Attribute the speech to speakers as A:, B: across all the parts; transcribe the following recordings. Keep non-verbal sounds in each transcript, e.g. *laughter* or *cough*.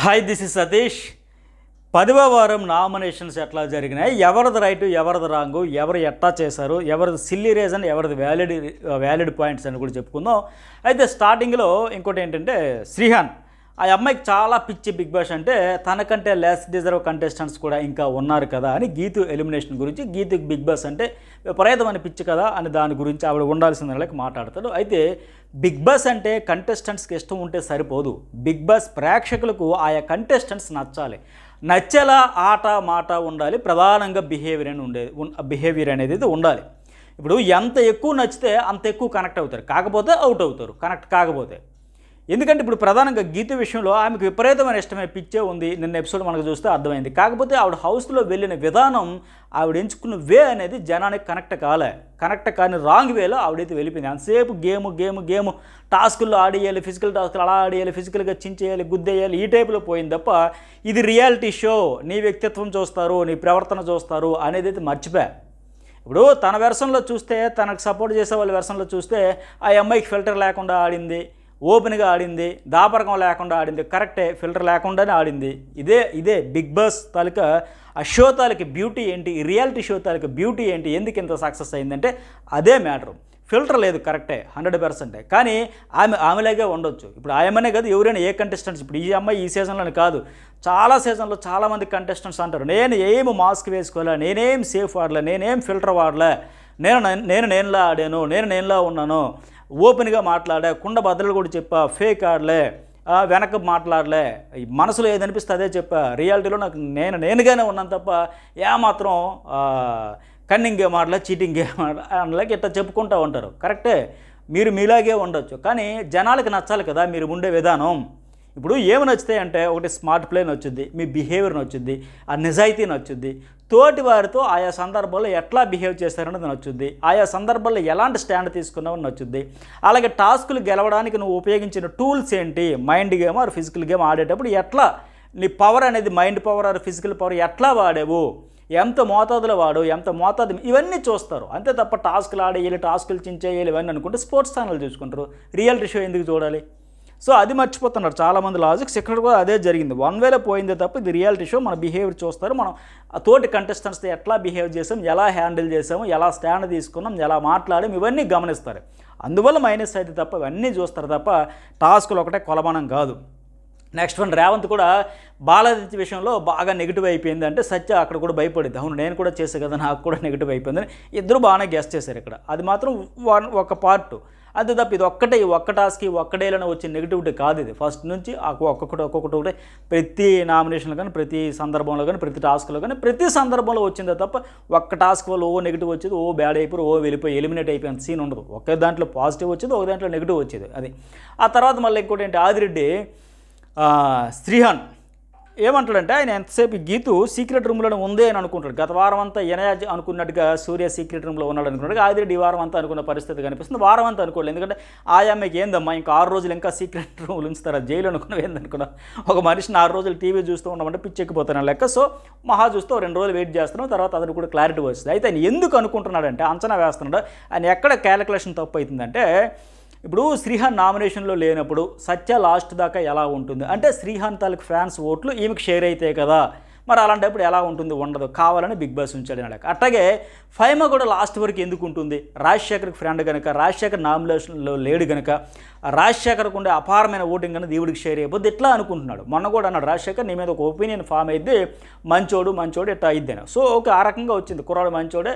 A: hi this is Satish పదవ వారం nominations ఎట్లా జరిగినాయి ఎవరిది రైట్ ఎవరిది రాంగు ఎవరు ఎట్లా చేశారు ఎవరిది సిల్లీ రీజన్ ఎవరిది వ్యాలిడ్ వ్యాలిడ్ పాయింట్స్ అని కూడా చెప్పుకుందాం అయితే స్టార్టింగ్లో ఇంకోటి ఏంటంటే శ్రీహాన్ ఆ అమ్మాయికి చాలా పిచ్చి బిగ్ బాష్ అంటే తనకంటే లెస్ డిజర్వ్ కంటెస్టెంట్స్ కూడా ఇంకా ఉన్నారు కదా అని గీతు ఎలిమినేషన్ గురించి గీతు బిగ్ బాస్ అంటే విపరీతమైన పిచ్చి కదా అని దాని గురించి ఆవిడ ఉండాల్సిన వాళ్ళకి మాట్లాడతాడు అయితే బిగ్ బాస్ అంటే కంటెస్టెంట్స్కి ఇష్టం ఉంటే సరిపోదు బిగ్ బాస్ ప్రేక్షకులకు ఆయా కంటెస్టెంట్స్ నచ్చాలి నచ్చేలా ఆట మాట ఉండాలి ప్రధానంగా బిహేవియర్ అని ఉండేది బిహేవియర్ అనేది ఉండాలి ఇప్పుడు ఎంత ఎక్కువ నచ్చితే అంత ఎక్కువ కనెక్ట్ అవుతారు కాకపోతే అవుట్ అవుతారు కనెక్ట్ కాకపోతే ఎందుకంటే ఇప్పుడు ప్రధానంగా గీత విషయంలో ఆమెకు విపరీతమైన ఇష్టమే పిచ్చే ఉంది నిన్న ఎపిసోడ్ మనకు చూస్తే అర్థమైంది కాకపోతే ఆవిడ హౌస్లో వెళ్ళిన విధానం ఆవిడ ఎంచుకున్న వే అనేది జనానికి కనెక్ట్ కాలే కనెక్ట్ కాని రాంగ్ వేలో ఆవిడైతే వెళ్ళిపోయింది అంతసేపు గేమ్ గేమ్ గేమ్ టాస్కుల్లో ఆడేయాలి ఫిజికల్ టాస్కులు అలా ఆడేయాలి ఫిజికల్గా చించేయాలి గుద్దేయాలి ఈ టైపులో పోయింది తప్ప ఇది రియాలిటీ షో నీ వ్యక్తిత్వం చూస్తారు నీ ప్రవర్తన చూస్తారు అనేది అయితే మర్చిపోయా ఇప్పుడు తన వెర్షన్లో చూస్తే తనకు సపోర్ట్ చేసే వాళ్ళ వెర్షన్లో చూస్తే ఆ అమ్మాయికి ఫిల్టర్ లేకుండా ఆడింది ఓపెన్గా ఆడింది దాపరకం లేకుండా ఆడింది కరెక్టే ఫిల్టర్ లేకుండానే ఆడింది ఇదే ఇదే బిగ్ బాస్ తాలూకా ఆ షో తాలూకి బ్యూటీ ఏంటి రియాలిటీ షో తాలూకు బ్యూటీ ఏంటి ఎందుకు ఇంత సక్సెస్ అయిందంటే అదే మ్యాటర్ ఫిల్టర్ లేదు కరెక్టే హండ్రెడ్ పర్సెంటే కానీ ఆమె ఆమెలాగే ఉండొచ్చు ఇప్పుడు ఆయమనే కాదు ఎవరైనా ఏ కంటెస్టెంట్స్ ఇప్పుడు ఈ అమ్మాయి ఈ సీజన్లోనే కాదు చాలా సీజన్లో చాలామంది కంటెస్టెంట్స్ అంటారు నేను ఏమి మాస్క్ వేసుకోలే నేనేం సేఫ్ వాడలే నేనేం ఫిల్టర్ వాడలే నేను నేను నేనులా ఆడాను నేను నేనులా ఉన్నాను ఓపెన్గా మాట్లాడే కుండ బద్దలు కూడా చెప్పా ఫేక్ ఆడలే వెనక మాట్లాడలే మనసులో ఏదనిపిస్తే అదే చెప్పా రియాలిటీలో నాకు నేను నేనుగానే ఉన్నాను తప్ప ఏమాత్రం కన్నింగ్ గేమ్ ఆడలే చీటింగ్ గేమ్ ఆడలే ఇట్లా చెప్పుకుంటూ ఉంటారు కరెక్టే మీరు మీలాగే ఉండొచ్చు కానీ జనాలకు నచ్చాలి కదా మీరు ఉండే విధానం ఇప్పుడు ఏమి నచ్చితే అంటే ఒకటి స్మార్ట్ ప్లే నచ్చుద్ది మీ బిహేవియర్ నచ్చుద్ది ఆ నిజాయితీ నచ్చుద్ది తోటి వారితో ఆయా సందర్భాల్లో ఎట్లా బిహేవ్ చేశారన్నది నచ్చుద్ది ఆయా సందర్భాల్లో ఎలాంటి స్టాండ్ తీసుకున్నావు నచ్చుద్ది అలాగే టాస్కులు గెలవడానికి నువ్వు ఉపయోగించిన టూల్స్ ఏంటి mind game or physical game ఆడేటప్పుడు ఎట్లా నీ పవర్ అనేది mind power or physical power ఎట్లా వాడేవు ఎంత మోతాదులో వాడు ఎంత మోతాదు ఇవన్నీ చూస్తారు అంతే తప్ప టాస్కులు ఆడేయాలి టాస్కులు చించేయాలి ఇవన్నీ అనుకుంటే స్పోర్ట్స్ ఛానల్ చూసుకుంటారు రియాలిటీ షో ఎందుకు చూడాలి సో అది మర్చిపోతున్నారు చాలామంది లాజిక్స్ ఇక్కడ కూడా అదే జరిగింది వన్ వేలో పోయిందే తప్ప ఇది రియాలిటీ షో మన బిహేవియర్ చూస్తారు మనం తోటి కంటెస్టెంట్స్తో ఎట్లా బిహేవ్ చేసాం ఎలా హ్యాండిల్ చేసాము ఎలా స్టాండ్ తీసుకున్నాం ఎలా మాట్లాడాం ఇవన్నీ గమనిస్తారు అందువల్ల మైనస్ అయితే తప్ప ఇవన్నీ చూస్తారు తప్ప టాస్కులు ఒకటే కొలమానం కాదు నెక్స్ట్ వన్ రేవంత్ కూడా బాలాదిత్య విషయంలో బాగా నెగిటివ్ అయిపోయింది అంటే సత్య అక్కడ కూడా భయపడింది అవును నేను కూడా చేసే కదా నాకు కూడా నెగిటివ్ అయిపోయింది ఇద్దరు బాగానే గెస్ట్ చేశారు ఇక్కడ అది మాత్రం వన్ ఒక పార్ట్ అంతే తప్ప ఇది ఒక్కటే ఒక్క టాస్క్కి ఈ వచ్చే నెగిటివిటీ కాదు ఇది ఫస్ట్ నుంచి ఒక్కొక్కటి ఒక్కొక్కటి ఒకటి ప్రతి నామినేషన్లో కానీ ప్రతి సందర్భంలో కానీ ప్రతి టాస్క్లో కానీ ప్రతి సందర్భంలో వచ్చిందే తప్ప ఒక్క టాస్క్ వల్ల ఓ నెగిటివ్ వచ్చేది ఓ బ్యాడ్ అయిపోయి ఓ వెళ్ళిపోయి ఎలిమినేట్ అయిపోయిన సీన్ ఉండదు ఒకే దాంట్లో పాజిటివ్ వచ్చేది ఒక దాంట్లో నెగిటివ్ వచ్చేది అది ఆ తర్వాత మళ్ళీ ఇంకోటి ఏంటి ఆదిరెడ్డి శ్రీహాన్ ఏమంటాడంటే ఆయన ఎంతసేపు గీతు సీక్రెట్ రూమ్లోనే ఉంది అని అనుకుంటాడు గత వారం అంతా ఎనయాజ్ అనుకున్నట్టుగా సూర్య సీక్రెట్ రూమ్లో ఉన్నాడు అనుకున్నాడు ఆదిరెడ్డి ఈ వారం అంతా అనుకున్న పరిస్థితి కనిపిస్తుంది వారం అంతా అనుకోలేదు ఎందుకంటే ఆయామ్మకి మీకు ఏందమ్మా ఇంకా ఆరు రోజులు ఇంకా సీక్రెట్ రూమ్లు ఉంచుతారా జైలు అనుకున్నావు ఏందనుకున్నా ఒక మనిషిని ఆరు రోజులు టీవీ చూస్తూ ఉన్నామంటే పిచ్చెక్కిపోతాను లెక్క సో మహా చూస్తూ రెండు రోజులు వెయిట్ చేస్తున్నాం తర్వాత అతను కూడా క్లారిటీ వస్తుంది అయితే ఆయన ఎందుకు అనుకుంటున్నాడంటే అంచనా వేస్తున్నాడు ఆయన ఎక్కడ క్యాలిక్యులేషన్ తప్పు అవుతుందంటే ఇప్పుడు శ్రీహాన్ నామినేషన్లో లేనప్పుడు సత్య లాస్ట్ దాకా ఎలా ఉంటుంది అంటే శ్రీహాన్ తాలూకు ఫ్యాన్స్ ఓట్లు ఈమెకు షేర్ అయితే కదా మరి అలాంటప్పుడు ఎలా ఉంటుంది ఉండదు కావాలని బిగ్ బాస్ ఉంచాడు అని అట్లాగే ఫైమ కూడా లాస్ట్ వరకు ఎందుకు ఉంటుంది రాజశేఖర్కి ఫ్రెండ్ కనుక రాజశేఖర్ నామినేషన్లో లేడు కనుక రాజశేఖర్కు ఉండే అపారమైన ఓటింగ్ అనేది దేవుడికి షేర్ అయిపోద్ది ఇట్లా అనుకుంటున్నాడు మొన్న కూడా అన్నాడు రాజశేఖర్ నీ మీద ఒక ఒపీనియన్ ఫామ్ అయింది మంచోడు మంచోడు ఇట్లా అయిద్దని సో ఒక ఆ రకంగా వచ్చింది కుర్రాడు మంచోడే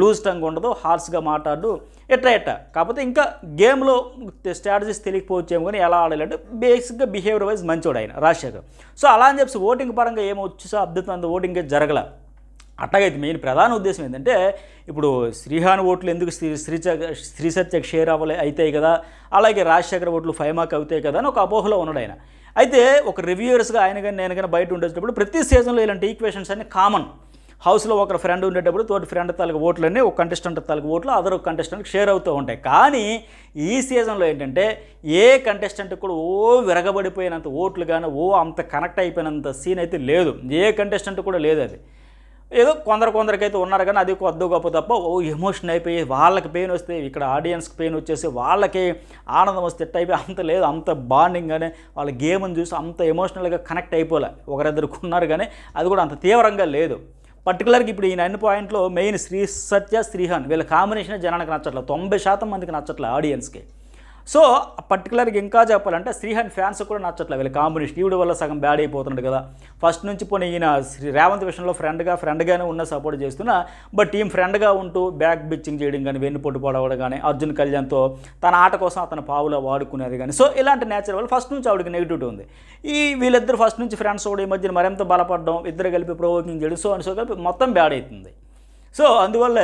A: లూజ్ టంగ్ ఉండదు హార్స్గా మాట్లాడు ఎట్లా ఎట్ట కాకపోతే ఇంకా గేమ్లో స్ట్రాటజీస్ తెలియకపోవచ్చేమో కానీ ఎలా ఆడాలంటే బేసిక్గా బిహేవియర్ వైజ్ మంచోడు ఆయన రాజశేఖర్ సో అలా అని చెప్పేసి ఓటింగ్ పరంగా ఏమో అంత ఓటు ఇంకా జరగల అట్లాగైతే మెయిన్ ప్రధాన ఉద్దేశం ఏంటంటే ఇప్పుడు శ్రీహాన్ ఓట్లు ఎందుకు శ్రీ శ్రీచ సత్య క్షీరావలి అవుతాయి కదా అలాగే రాజశేఖర ఓట్లు ఫైమాక్ అవుతాయి కదా అని ఒక అపోహలో ఉన్నాడు ఆయన అయితే ఒక రివ్యూయర్స్గా ఆయన కానీ నేను కానీ బయట ఉండేటప్పుడు ప్రతి సీజన్లో ఇలాంటి ఈక్వేషన్స్ అన్ని కామన్ హౌస్లో ఒకరు ఫ్రెండ్ ఉండేటప్పుడు తోటి ఫ్రెండ్ తాలూకు ఓట్లన్నీ ఒక కంటెస్టెంట్ తాలకు ఓట్లు అదర్ కంటెస్టెంట్కి షేర్ అవుతూ ఉంటాయి కానీ ఈ సీజన్లో ఏంటంటే ఏ కంటెస్టెంట్ కూడా ఓ విరగబడిపోయినంత ఓట్లు కానీ ఓ అంత కనెక్ట్ అయిపోయినంత సీన్ అయితే లేదు ఏ కంటెస్టెంట్ కూడా లేదు అది ఏదో కొందరు కొందరికైతే ఉన్నారు కానీ అది కొద్ది గొప్ప తప్ప ఓ ఎమోషన్ అయిపోయి వాళ్ళకి పెయిన్ వస్తే ఇక్కడ ఆడియన్స్కి పెయిన్ వచ్చేసి వాళ్ళకి ఆనందం వస్తే ఎట్ అయిపోయి అంత లేదు అంత బాండింగ్ కానీ వాళ్ళ గేమ్ని చూసి అంత ఎమోషనల్గా కనెక్ట్ అయిపోలే ఒకరిద్దరికి ఉన్నారు కానీ అది కూడా అంత తీవ్రంగా లేదు పర్టికులర్గా ఇప్పుడు ఈ నైన్ పాయింట్లో మెయిన్ శ్రీ సత్య శ్రీహాన్ వీళ్ళ కాంబినేషన్ జనానికి నచ్చట్లేదు తొంభై శాతం మందికి నచ్చట్లేదు ఆడియన్స్కి సో పర్టికులర్గా ఇంకా చెప్పాలంటే శ్రీహన్ ఫ్యాన్స్ కూడా నచ్చట్లేదు వీళ్ళ కాంబినేషన్ ఈవిడ వల్ల సగం బ్యాడ్ అయిపోతున్నాడు కదా ఫస్ట్ నుంచి పోనీ ఈయన రేవంత్ విషయంలో ఫ్రెండ్గా ఫ్రెండ్గానే ఉన్న సపోర్ట్ చేస్తున్నా బట్ టీం ఫ్రెండ్గా ఉంటూ బ్యాక్ బిచ్చింగ్ చేయడం కానీ వెన్ను పొట్టు పడవడం కానీ అర్జున్ కళ్యాణ్తో తన ఆట కోసం అతను పావులో వాడుకునేది కానీ సో ఇలాంటి నేచర్ వల్ల ఫస్ట్ నుంచి ఆవిడకి నెగిటివిటీ ఉంది ఈ వీళ్ళిద్దరు ఫస్ట్ నుంచి ఫ్రెండ్స్ కూడా ఈ మధ్యన మరింత బలపడడం ఇద్దరు కలిపి ప్రోవోకింగ్ చేయడం సో అని సో కలిపి మొత్తం బ్యాడ్ అవుతుంది సో అందువల్ల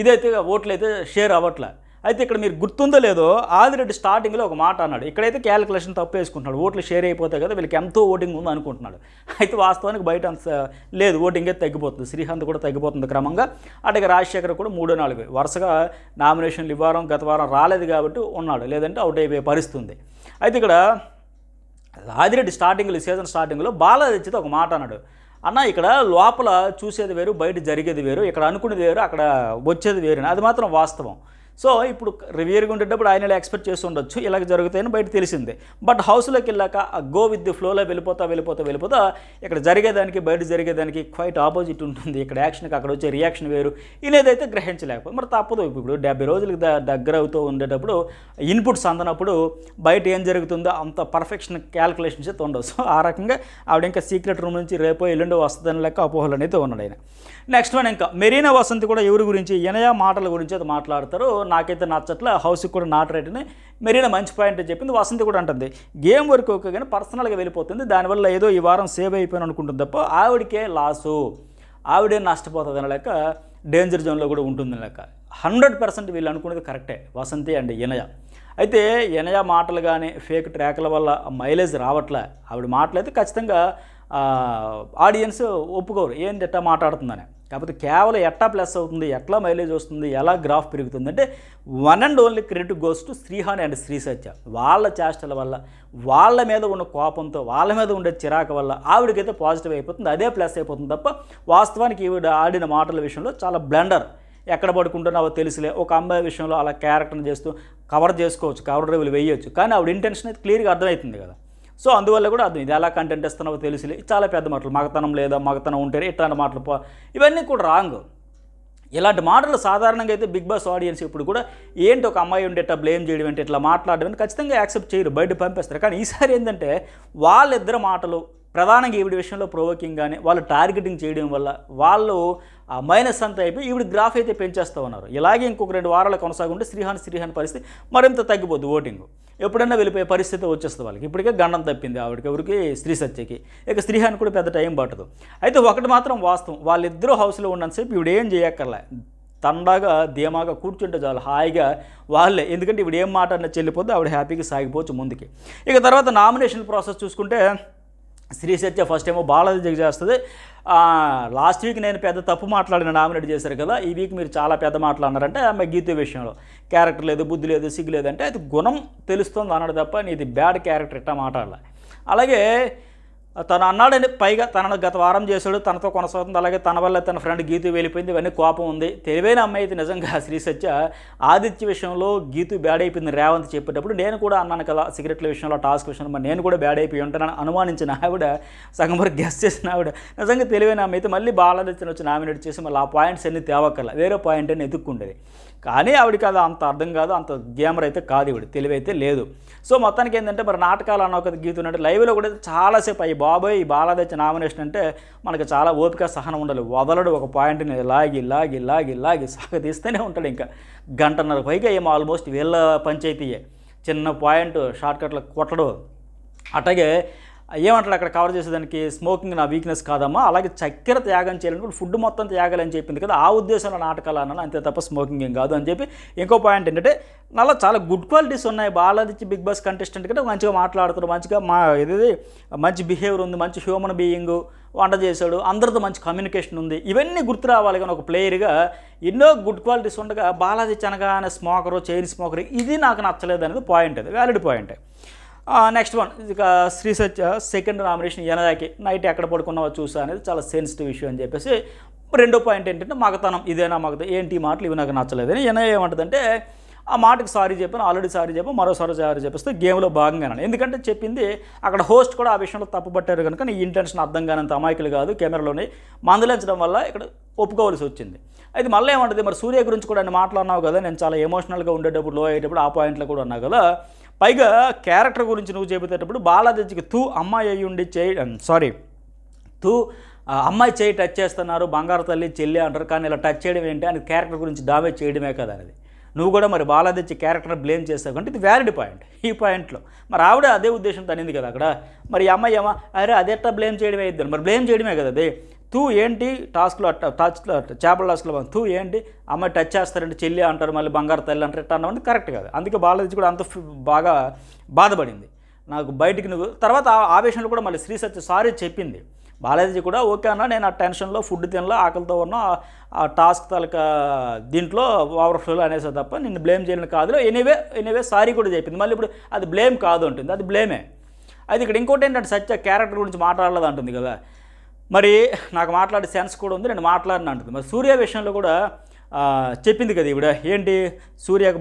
A: ఇదైతే ఓట్లు అయితే షేర్ అవ్వట్లే అయితే ఇక్కడ మీరు గుర్తుందో లేదో ఆదిరెడ్డి స్టార్టింగ్లో ఒక మాట అన్నాడు ఇక్కడైతే క్యాలిక్యులేషన్ తప్పు వేసుకుంటున్నాడు ఓట్లు షేర్ అయిపోతాయి కదా వీళ్ళకి ఎంతో ఓటింగ్ ఉందో అనుకుంటున్నాడు అయితే వాస్తవానికి బయట లేదు లేదు అయితే తగ్గిపోతుంది శ్రీహంత్ కూడా తగ్గిపోతుంది క్రమంగా అట్లాగే రాజశేఖర్ కూడా మూడో నాలుగు వరుసగా నామినేషన్లు ఇవ్వడం గత వారం రాలేదు కాబట్టి ఉన్నాడు లేదంటే అవుట్ అయిపోయే పరిస్థితుంది అయితే ఇక్కడ ఆదిరెడ్డి స్టార్టింగ్లో సీజన్ స్టార్టింగ్లో బాలాదిత్యత ఒక మాట అన్నాడు అన్న ఇక్కడ లోపల చూసేది వేరు బయట జరిగేది వేరు ఇక్కడ అనుకునేది వేరు అక్కడ వచ్చేది వేరు అది మాత్రం వాస్తవం సో ఇప్పుడు రివ్యూర్గా ఉండేటప్పుడు ఆయన ఎక్స్పెక్ట్ చేసి ఉండొచ్చు ఇలాగ జరుగుతాయని బయట తెలిసిందే బట్ హౌస్లోకి వెళ్ళాక గో విత్ ది ఫ్లోలో వెళ్ళిపోతా వెళ్ళిపోతా వెళ్ళిపోతా ఇక్కడ జరిగేదానికి బయట జరిగేదానికి క్వైట్ ఆపోజిట్ ఉంటుంది ఇక్కడ యాక్షన్కి అక్కడ వచ్చే రియాక్షన్ వేరు ఇనేదైతే గ్రహించలేకపోతే మరి తప్పదు ఇప్పుడు డెబ్బై రోజులకు దగ్గర అవుతూ ఉండేటప్పుడు ఇన్పుట్స్ అందనప్పుడు బయట ఏం జరుగుతుందో అంత పర్ఫెక్షన్ క్యాల్కులేషన్స్ అయితే ఉండవు సో ఆ రకంగా ఆవిడ ఇంకా సీక్రెట్ రూమ్ నుంచి రేపో ఎల్లుండో వస్తుందని లెక్క అపోహలు అనేది ఉన్నాడు ఆయన నెక్స్ట్ వన్ ఇంకా మెరీనా వసంతి కూడా ఎవరి గురించి ఎనయా మాటల గురించి అది మాట్లాడతారు నాకైతే నచ్చట్ల హౌస్కి కూడా నాట్ రేట్ని మెరీనా మంచి పాయింట్ అని చెప్పింది వసంతి కూడా అంటుంది గేమ్ వరకు ఒక కానీ పర్సనల్గా వెళ్ళిపోతుంది దానివల్ల ఏదో ఈ వారం సేవ్ అయిపోయాను అనుకుంటుంది తప్ప ఆవిడకే లాసు ఆవిడే నష్టపోతుంది అని డేంజర్ జోన్లో కూడా ఉంటుంది లెక్క హండ్రెడ్ పర్సెంట్ వీళ్ళు అనుకునేది కరెక్టే వసంతి అండ్ ఎనయ అయితే ఎనయ మాటలు కానీ ఫేక్ ట్రాక్ల వల్ల మైలేజ్ రావట్లే ఆవిడ మాటలు అయితే ఖచ్చితంగా ఆడియన్స్ ఒప్పుకోరు ఏంటట్టా మాట్లాడుతుందని కాకపోతే కేవలం ఎట్లా ప్లస్ అవుతుంది ఎట్లా మైలేజ్ వస్తుంది ఎలా గ్రాఫ్ పెరుగుతుంది అంటే one and only credit goes to Shrihan and Satya వాళ్ళ చేష్టల వల్ల వాళ్ళ మీద ఉన్న కోపంతో వాళ్ళ మీద ఉండే చిరాకు వల్ల ఆవిడకైతే పాజిటివ్ అయిపోతుంది అదే ప్లస్ అయిపోతుంది తప్ప వాస్తవానికి ఈవిడ ఆడిన మాటల విషయంలో చాలా బ్లండర్ ఎక్కడ పడుకుంటున్నావో తెలుసులే ఒక అమ్మాయి విషయంలో అలా క్యారెక్టర్ చేస్తూ కవర్ చేసుకోవచ్చు కవర్ డ్రైవ్లు వేయవచ్చు కానీ ఆవిడ ఇంటెన్షన్ అయితే క్లియర్గా అర్థమవుతుంది కదా సో అందువల్ల కూడా అది ఇది ఎలా కంటెంట్ ఇస్తున్నావో తెలిసి చాలా పెద్ద మాటలు మగతనం లేదా మగతనం ఉంటే ఇట్లాంటి మాటలు పో ఇవన్నీ కూడా రాంగ్ ఇలాంటి మాటలు సాధారణంగా అయితే బిగ్ బాస్ ఆడియన్స్ ఇప్పుడు కూడా ఏంటి ఒక అమ్మాయి ఉండేట బ్లేమ్ చేయడం అంటే ఇట్లా మాట్లాడడం ఖచ్చితంగా యాక్సెప్ట్ చేయరు బయట పంపిస్తారు కానీ ఈసారి ఏంటంటే వాళ్ళిద్దరు మాటలు ప్రధానంగా ఈవిడ విషయంలో ప్రొవోకింగ్ కానీ వాళ్ళు టార్గెటింగ్ చేయడం వల్ల వాళ్ళు ఆ మైనస్ అంతా అయిపోయి ఈవిడ గ్రాఫ్ అయితే పెంచేస్తూ ఉన్నారు ఇలాగే ఇంకొక రెండు వారాలు కొనసాగుంటే శ్రీహాన్ శ్రీహాన్ పరిస్థితి మరింత తగ్గిపోద్ది ఓటింగ్ ఎప్పుడైనా వెళ్ళిపోయే పరిస్థితి వచ్చేస్తుంది వాళ్ళకి ఇప్పటికే గండం తప్పింది ఆవిడకి ఎవరికి స్త్రీ సత్యకి ఇక స్త్రీ అని కూడా పెద్ద టైం పట్టదు అయితే ఒకటి మాత్రం వాస్తవం వాళ్ళిద్దరూ హౌస్లో ఉన్నంతసేపు ఇప్పుడు ఏం చేయక్కర్లే తండాగా ధీమాగా కూర్చుంటే చాలు హాయిగా వాళ్ళే ఎందుకంటే ఇప్పుడు ఏం మాట అన్న చెల్లిపోతే ఆవిడ హ్యాపీగా సాగిపోవచ్చు ముందుకి ఇక తర్వాత నామినేషన్ ప్రాసెస్ చూసుకుంటే శ్రీ సత్య ఫస్ట్ ఏమో బాలాజీ జగ్ చేస్తుంది లాస్ట్ వీక్ నేను పెద్ద తప్పు మాట్లాడిన నామినేట్ చేశారు కదా ఈ వీక్ మీరు చాలా పెద్ద మాట్లాడినారంటే ఆమె గీత విషయంలో క్యారెక్టర్ లేదు బుద్ధి లేదు సిగ్గు లేదంటే అది గుణం తెలుస్తుంది అన్నాడు తప్ప నీది బ్యాడ్ క్యారెక్టర్ ఇట్టా మాట్లాడాలి అలాగే తను అన్నాడని పైగా తనను గత వారం చేశాడు తనతో కొనసాగుతుంది అలాగే తన వల్ల తన ఫ్రెండ్ గీతు వెళ్ళిపోయింది ఇవన్నీ కోపం ఉంది తెలివైన అమ్మాయి అయితే నిజంగా *laughs* శ్రీ సత్య ఆదిత్య విషయంలో గీతు బ్యాడ్ అయిపోయింది రేవంత్ చెప్పేటప్పుడు నేను కూడా అన్నాను కదా సిగరెట్ల విషయంలో టాస్క్ విషయంలో మరి నేను కూడా బ్యాడ్ అయిపోయి ఉంటానని అనుమానించిన ఆవిడ సగం వరకు గెస్ చేసిన ఆవిడ నిజంగా తెలివైన అమ్మాయి అయితే మళ్ళీ బాలాదిత్యను వచ్చి నామినేట్ చేసి మళ్ళీ ఆ పాయింట్స్ అన్ని తేవక్కర్లా వేరే పాయింట్ అని ఎదుక్కుండేది కానీ ఆవిడకి అది అంత అర్థం కాదు అంత గేమర్ అయితే కాదు ఇవిడు తెలివైతే లేదు సో మొత్తానికి ఏంటంటే మరి నాటకాలు అన్న ఒక గీతం అంటే లైవ్లో కూడా చాలాసేపు అయ్యి బాబోయ్ ఈ బాలాదచ్చ నామినేషన్ అంటే మనకు చాలా ఓపిక సహనం ఉండాలి వదలడు ఒక పాయింట్ని లాగి లాగి లాగి లాగి సాగతీస్తూనే ఉంటాడు ఇంకా గంటన్నర పైగా ఏం ఆల్మోస్ట్ వీళ్ళ పంచాయతీయే చిన్న పాయింట్ షార్ట్కట్లో కొట్టడు అట్లాగే ఏమంటారు అక్కడ కవర్ చేసేదానికి స్మోకింగ్ నా వీక్నెస్ కాదమ్మా అలాగే చక్కెర త్యాగం చేయాలని కూడా ఫుడ్ మొత్తం త్యాగాలని చెప్పింది కదా ఆ ఉద్దేశంలో నాటకాలు అన్నాను అంతే తప్ప స్మోకింగ్ ఏం కాదు అని చెప్పి ఇంకో పాయింట్ ఏంటంటే నల్లా చాలా గుడ్ క్వాలిటీస్ ఉన్నాయి బాలాజీ బిగ్ బాస్ కంటెస్టెంట్ కంటే మంచిగా మాట్లాడుతారు మంచిగా మా ఇది మంచి బిహేవియర్ ఉంది మంచి హ్యూమన్ బీయింగ్ వంట చేశాడు అందరితో మంచి కమ్యూనికేషన్ ఉంది ఇవన్నీ గుర్తు రావాలి కానీ ఒక ప్లేయర్గా ఎన్నో గుడ్ క్వాలిటీస్ ఉండగా బాలాజీ చనగానే స్మోకరు చైన్ స్మోకర్ ఇది నాకు నచ్చలేదు అనేది పాయింట్ అది వ్యాలిడ్ పాయింట్ నెక్స్ట్ వన్ ఇక శ్రీ సత్య సెకండ్ నామినేషన్ ఎనదాకి నైట్ ఎక్కడ పడుకున్నావో చూసా అనేది చాలా సెన్సిటివ్ ఇష్యూ అని చెప్పేసి రెండో పాయింట్ ఏంటంటే మగతనం ఇదేనా మగత ఏంటి మాటలు ఇవి నాకు నచ్చలేదు అని ఎన ఏమంటుందంటే ఆ మాటకి సారీ చెప్పాను ఆల్రెడీ సారీ చెప్పాను మరోసారి సారీ చెప్పేస్తే గేమ్లో భాగంగానే ఎందుకంటే చెప్పింది అక్కడ హోస్ట్ కూడా ఆ విషయంలో తప్పుపట్టారు కనుక నీ ఇంటెన్షన్ అర్థం కానంత అమాయకులు కాదు కెమెరాలోని మందలించడం వల్ల ఇక్కడ ఒప్పుకోవాల్సి వచ్చింది అయితే మళ్ళీ ఏమంటుంది మరి సూర్య గురించి కూడా నేను మాట్లాడినావు కదా నేను చాలా ఎమోషనల్గా ఉండేటప్పుడు లో అయ్యేటప్పుడు ఆ పాయింట్లో కూడా అన్నా కదా పైగా క్యారెక్టర్ గురించి నువ్వు చెబుతేటప్పుడు బాలాజీకి తూ అమ్మాయి అయ్యి ఉండి చే సారీ తూ అమ్మాయి చేయి టచ్ చేస్తున్నారు బంగారు తల్లి చెల్లి అంటారు కానీ ఇలా టచ్ చేయడం ఏంటి అని క్యారెక్టర్ గురించి డామేజ్ చేయడమే కదా అనేది నువ్వు కూడా మరి బాలాదిత్య క్యారెక్టర్ బ్లేమ్ చేస్తావు అంటే ఇది వ్యాలిడ్ పాయింట్ ఈ పాయింట్లో మరి ఆవిడ అదే ఉద్దేశంతో అనింది కదా అక్కడ మరి అమ్మాయి అమ్మ అరే అదేట్టా బ్లేమ్ చేయడమే ఇద్దరు మరి బ్లేమ్ చేయడమే కదా అది తూ ఏంటి టాస్క్లో టచ్ చేపల టాస్క్లో తూ ఏంటి అమ్మాయి టచ్ చేస్తారంటే చెల్లి అంటారు మళ్ళీ బంగారు తల్లి అంటారు ఇట్లా అన్నది కరెక్ట్ కాదు అందుకే బాలాజీ కూడా అంత బాగా బాధపడింది నాకు బయటికి నువ్వు తర్వాత ఆవేశంలో కూడా మళ్ళీ శ్రీ సత్య సారీ చెప్పింది బాలాజీ కూడా ఓకే అన్న నేను ఆ టెన్షన్లో ఫుడ్ తినలో ఆకలితో ఉన్నా ఆ టాస్క్ తాలూక దీంట్లో ఓవర్ఫ్లో అనేసి తప్ప నిన్ను బ్లేమ్ చేయడం కాదు ఎనీవే ఎనీవే సారీ కూడా చెప్పింది మళ్ళీ ఇప్పుడు అది బ్లేమ్ కాదు అంటుంది అది బ్లేమే అయితే ఇక్కడ ఇంకోటి ఏంటంటే సత్య క్యారెక్టర్ గురించి మాట్లాడలేదు అంటుంది కదా మరి నాకు మాట్లాడే సెన్స్ కూడా ఉంది నేను మాట్లాడిన అంటుంది మరి సూర్య విషయంలో కూడా చెప్పింది కదా ఇవిడ ఏంటి సూర్యకు